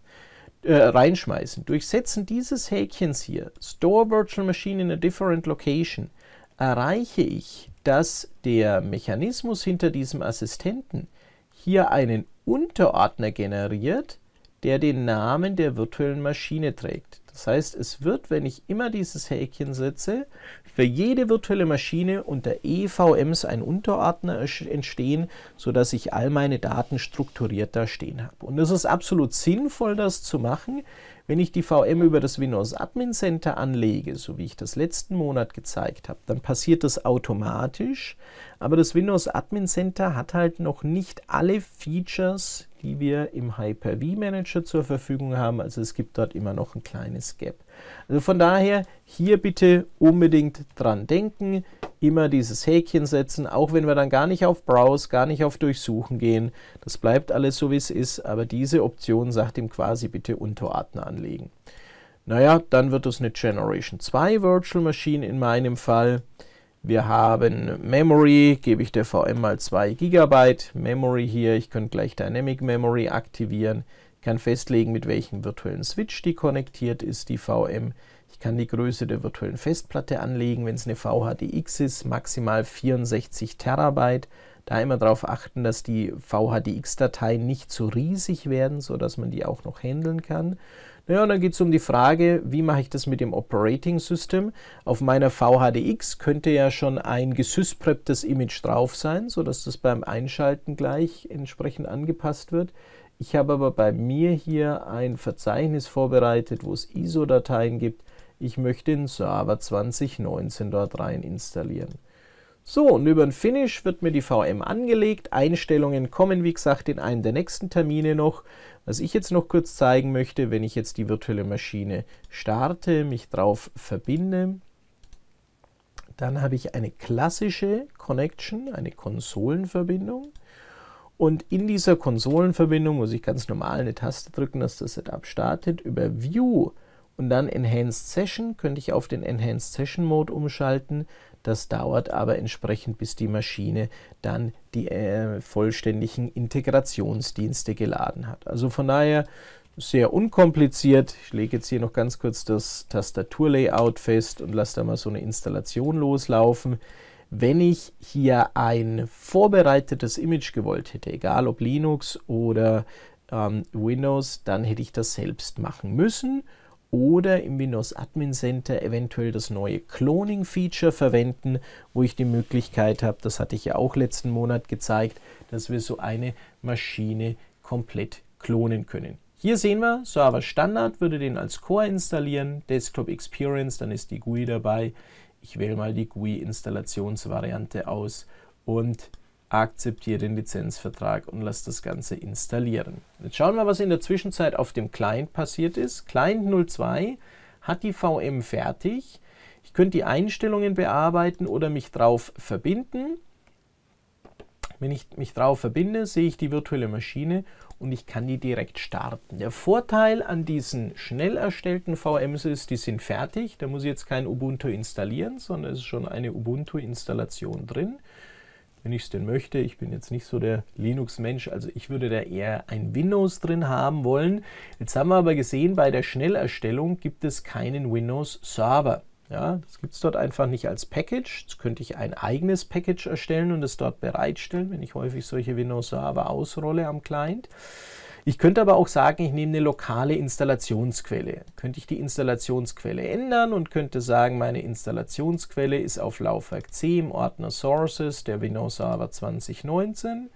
äh, reinschmeißen. Durchsetzen dieses Häkchens hier, Store Virtual Machine in a different location, erreiche ich, dass der Mechanismus hinter diesem Assistenten hier einen Unterordner generiert, der den Namen der virtuellen Maschine trägt. Das heißt, es wird, wenn ich immer dieses Häkchen setze, für jede virtuelle Maschine unter EVMs ein Unterordner entstehen, sodass ich all meine Daten strukturiert da stehen habe. Und es ist absolut sinnvoll, das zu machen. Wenn ich die VM über das Windows Admin Center anlege, so wie ich das letzten Monat gezeigt habe, dann passiert das automatisch. Aber das Windows Admin Center hat halt noch nicht alle Features, die wir im Hyper-V Manager zur Verfügung haben. Also es gibt dort immer noch ein kleines Gap. Also von daher hier bitte unbedingt dran denken, immer dieses Häkchen setzen, auch wenn wir dann gar nicht auf Browse, gar nicht auf Durchsuchen gehen. Das bleibt alles so wie es ist, aber diese Option sagt ihm quasi bitte Unterordner anlegen. Naja, dann wird es eine Generation 2 Virtual Machine in meinem Fall. Wir haben Memory, gebe ich der VM mal 2 GB Memory hier. Ich könnte gleich Dynamic Memory aktivieren. Ich kann festlegen, mit welchem virtuellen Switch die konnektiert ist, die VM. Ich kann die Größe der virtuellen Festplatte anlegen, wenn es eine VHDX ist, maximal 64 Terabyte. Da immer darauf achten, dass die VHDX-Dateien nicht zu riesig werden, sodass man die auch noch handeln kann. Naja, und dann geht es um die Frage, wie mache ich das mit dem Operating System? Auf meiner VHDX könnte ja schon ein gesyspreptes Image drauf sein, sodass das beim Einschalten gleich entsprechend angepasst wird. Ich habe aber bei mir hier ein Verzeichnis vorbereitet, wo es ISO-Dateien gibt. Ich möchte den Server 2019 dort rein installieren. So, und über den Finish wird mir die VM angelegt. Einstellungen kommen, wie gesagt, in einem der nächsten Termine noch. Was ich jetzt noch kurz zeigen möchte, wenn ich jetzt die virtuelle Maschine starte, mich drauf verbinde, dann habe ich eine klassische Connection, eine Konsolenverbindung. Und in dieser Konsolenverbindung muss ich ganz normal eine Taste drücken, dass das Setup startet. Über View und dann Enhanced Session könnte ich auf den Enhanced Session Mode umschalten. Das dauert aber entsprechend, bis die Maschine dann die äh, vollständigen Integrationsdienste geladen hat. Also von daher sehr unkompliziert. Ich lege jetzt hier noch ganz kurz das Tastaturlayout fest und lasse da mal so eine Installation loslaufen. Wenn ich hier ein vorbereitetes Image gewollt hätte, egal ob Linux oder ähm, Windows, dann hätte ich das selbst machen müssen oder im Windows Admin Center eventuell das neue Cloning-Feature verwenden, wo ich die Möglichkeit habe, das hatte ich ja auch letzten Monat gezeigt, dass wir so eine Maschine komplett klonen können. Hier sehen wir, Server Standard würde den als Core installieren, Desktop Experience, dann ist die GUI dabei. Ich wähle mal die GUI-Installationsvariante aus und akzeptiere den Lizenzvertrag und lasse das Ganze installieren. Jetzt schauen wir, was in der Zwischenzeit auf dem Client passiert ist. Client 02 hat die VM fertig. Ich könnte die Einstellungen bearbeiten oder mich drauf verbinden. Wenn ich mich drauf verbinde, sehe ich die virtuelle Maschine und ich kann die direkt starten. Der Vorteil an diesen schnell erstellten VMs ist, die sind fertig. Da muss ich jetzt kein Ubuntu installieren, sondern es ist schon eine Ubuntu-Installation drin wenn ich es denn möchte. Ich bin jetzt nicht so der Linux-Mensch, also ich würde da eher ein Windows drin haben wollen. Jetzt haben wir aber gesehen, bei der Schnellerstellung gibt es keinen Windows-Server. Ja, das gibt es dort einfach nicht als Package. Jetzt könnte ich ein eigenes Package erstellen und es dort bereitstellen, wenn ich häufig solche Windows-Server ausrolle am Client. Ich könnte aber auch sagen, ich nehme eine lokale Installationsquelle. Könnte ich die Installationsquelle ändern und könnte sagen, meine Installationsquelle ist auf Laufwerk C im Ordner Sources der Windows Server 2019.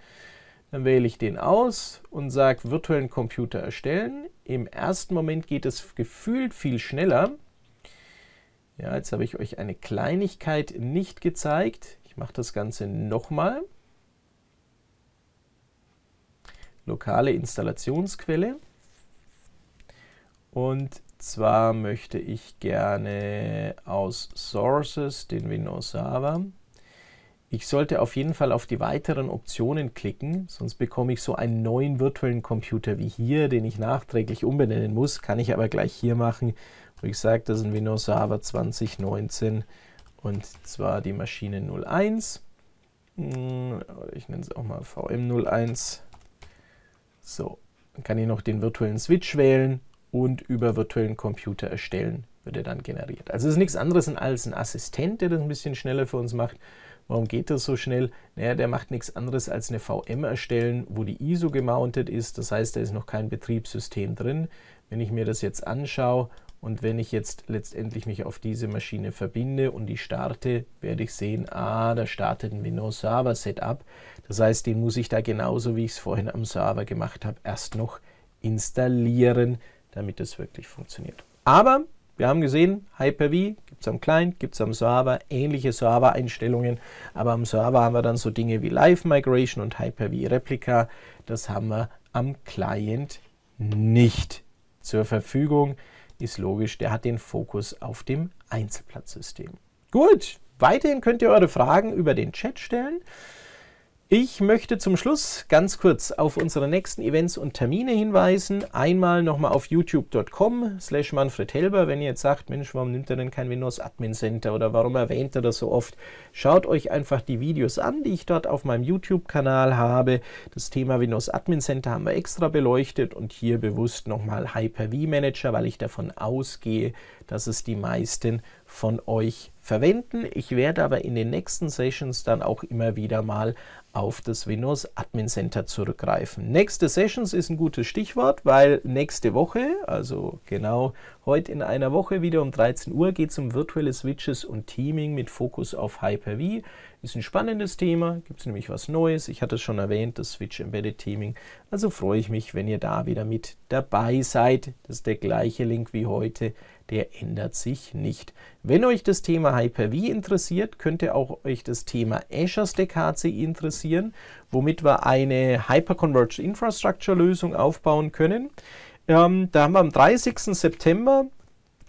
Dann wähle ich den aus und sage virtuellen Computer erstellen. Im ersten Moment geht es gefühlt viel schneller. Ja, jetzt habe ich euch eine Kleinigkeit nicht gezeigt. Ich mache das Ganze nochmal. mal. lokale Installationsquelle. Und zwar möchte ich gerne aus Sources den Windows-Server. Ich sollte auf jeden Fall auf die weiteren Optionen klicken, sonst bekomme ich so einen neuen virtuellen Computer wie hier, den ich nachträglich umbenennen muss. Kann ich aber gleich hier machen, wo ich sage, das ist ein Windows Server 2019 und zwar die Maschine 01. Hm, ich nenne es auch mal VM01. So, dann kann ich noch den virtuellen Switch wählen und über virtuellen Computer erstellen wird er dann generiert. Also es ist nichts anderes als ein Assistent, der das ein bisschen schneller für uns macht. Warum geht das so schnell? Naja, der macht nichts anderes als eine VM erstellen, wo die ISO gemountet ist. Das heißt, da ist noch kein Betriebssystem drin. Wenn ich mir das jetzt anschaue und wenn ich jetzt letztendlich mich auf diese Maschine verbinde und die starte, werde ich sehen, ah, da startet ein Windows Server Setup. Das heißt, den muss ich da genauso, wie ich es vorhin am Server gemacht habe, erst noch installieren, damit das wirklich funktioniert. Aber wir haben gesehen, Hyper-V gibt es am Client, gibt es am Server, ähnliche Server-Einstellungen, aber am Server haben wir dann so Dinge wie Live-Migration und Hyper-V-Replika. Das haben wir am Client nicht zur Verfügung. Ist logisch, der hat den Fokus auf dem Einzelplatzsystem. Gut, weiterhin könnt ihr eure Fragen über den Chat stellen. Ich möchte zum Schluss ganz kurz auf unsere nächsten Events und Termine hinweisen. Einmal nochmal auf youtube.com slash Manfred Helber, wenn ihr jetzt sagt, Mensch, warum nimmt er denn kein Windows Admin Center oder warum erwähnt er das so oft? Schaut euch einfach die Videos an, die ich dort auf meinem YouTube-Kanal habe. Das Thema Windows Admin Center haben wir extra beleuchtet und hier bewusst nochmal Hyper-V Manager, weil ich davon ausgehe, dass es die meisten von euch verwenden. Ich werde aber in den nächsten Sessions dann auch immer wieder mal auf das Windows Admin Center zurückgreifen. Nächste Sessions ist ein gutes Stichwort, weil nächste Woche, also genau heute in einer Woche wieder um 13 Uhr, geht es um virtuelle Switches und Teaming mit Fokus auf Hyper-V. Ist ein spannendes Thema, gibt es nämlich was Neues. Ich hatte es schon erwähnt, das Switch Embedded Teaming. Also freue ich mich, wenn ihr da wieder mit dabei seid. Das ist der gleiche Link wie heute, der ändert sich nicht. Wenn euch das Thema Hyper-V interessiert, könnte auch euch das Thema Azure Stack HCI interessieren, womit wir eine Hyper-Converged Infrastructure Lösung aufbauen können. Ähm, da haben wir am 30. September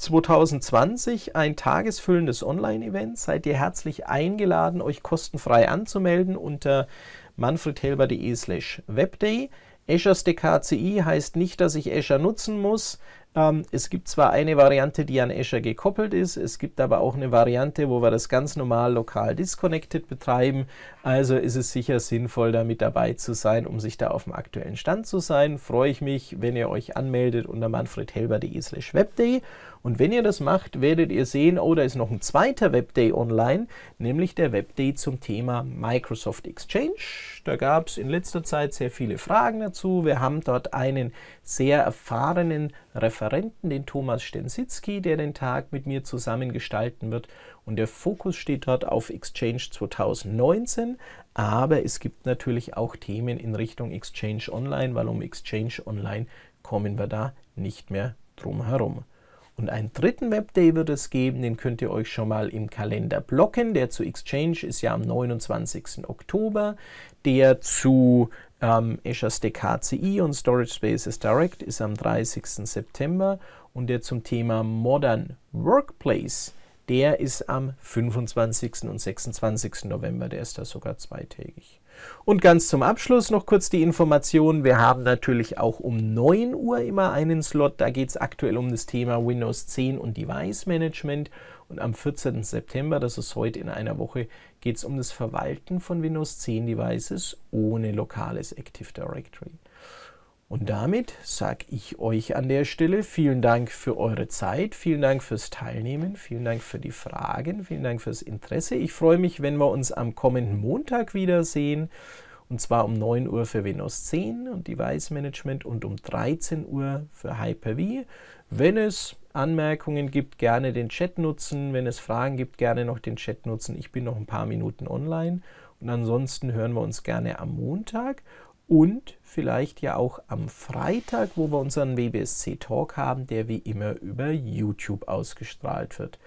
2020 ein tagesfüllendes Online-Event. Seid ihr herzlich eingeladen, euch kostenfrei anzumelden unter manfredhelber.de slash webday. Azures DKCI heißt nicht, dass ich Azure nutzen muss. Ähm, es gibt zwar eine Variante, die an Azure gekoppelt ist, es gibt aber auch eine Variante, wo wir das ganz normal lokal disconnected betreiben. Also ist es sicher sinnvoll, da mit dabei zu sein, um sich da auf dem aktuellen Stand zu sein. Freue ich mich, wenn ihr euch anmeldet unter manfredhelber.de slash webday. Und wenn ihr das macht, werdet ihr sehen, oh, da ist noch ein zweiter Webday online, nämlich der Webday zum Thema Microsoft Exchange. Da gab es in letzter Zeit sehr viele Fragen dazu. Wir haben dort einen sehr erfahrenen Referenten, den Thomas Stensitzky, der den Tag mit mir zusammen gestalten wird. Und der Fokus steht dort auf Exchange 2019, aber es gibt natürlich auch Themen in Richtung Exchange Online, weil um Exchange Online kommen wir da nicht mehr drum herum. Und einen dritten Webday wird es geben, den könnt ihr euch schon mal im Kalender blocken. Der zu Exchange ist ja am 29. Oktober. Der zu ähm, Azure Stack HCI und Storage Spaces Direct ist am 30. September. Und der zum Thema Modern Workplace, der ist am 25. und 26. November. Der ist da sogar zweitägig. Und ganz zum Abschluss noch kurz die Information, wir haben natürlich auch um 9 Uhr immer einen Slot, da geht es aktuell um das Thema Windows 10 und Device Management. Und am 14. September, das ist heute in einer Woche, geht es um das Verwalten von Windows 10 Devices ohne lokales Active Directory. Und damit sage ich euch an der Stelle vielen Dank für eure Zeit, vielen Dank fürs Teilnehmen, vielen Dank für die Fragen, vielen Dank fürs Interesse. Ich freue mich, wenn wir uns am kommenden Montag wiedersehen. Und zwar um 9 Uhr für Windows 10 und Device Management und um 13 Uhr für Hyper-V. Wenn es Anmerkungen gibt, gerne den Chat nutzen. Wenn es Fragen gibt, gerne noch den Chat nutzen. Ich bin noch ein paar Minuten online. Und ansonsten hören wir uns gerne am Montag und vielleicht ja auch am Freitag, wo wir unseren WBSC Talk haben, der wie immer über YouTube ausgestrahlt wird.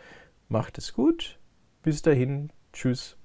Macht es gut. Bis dahin. Tschüss.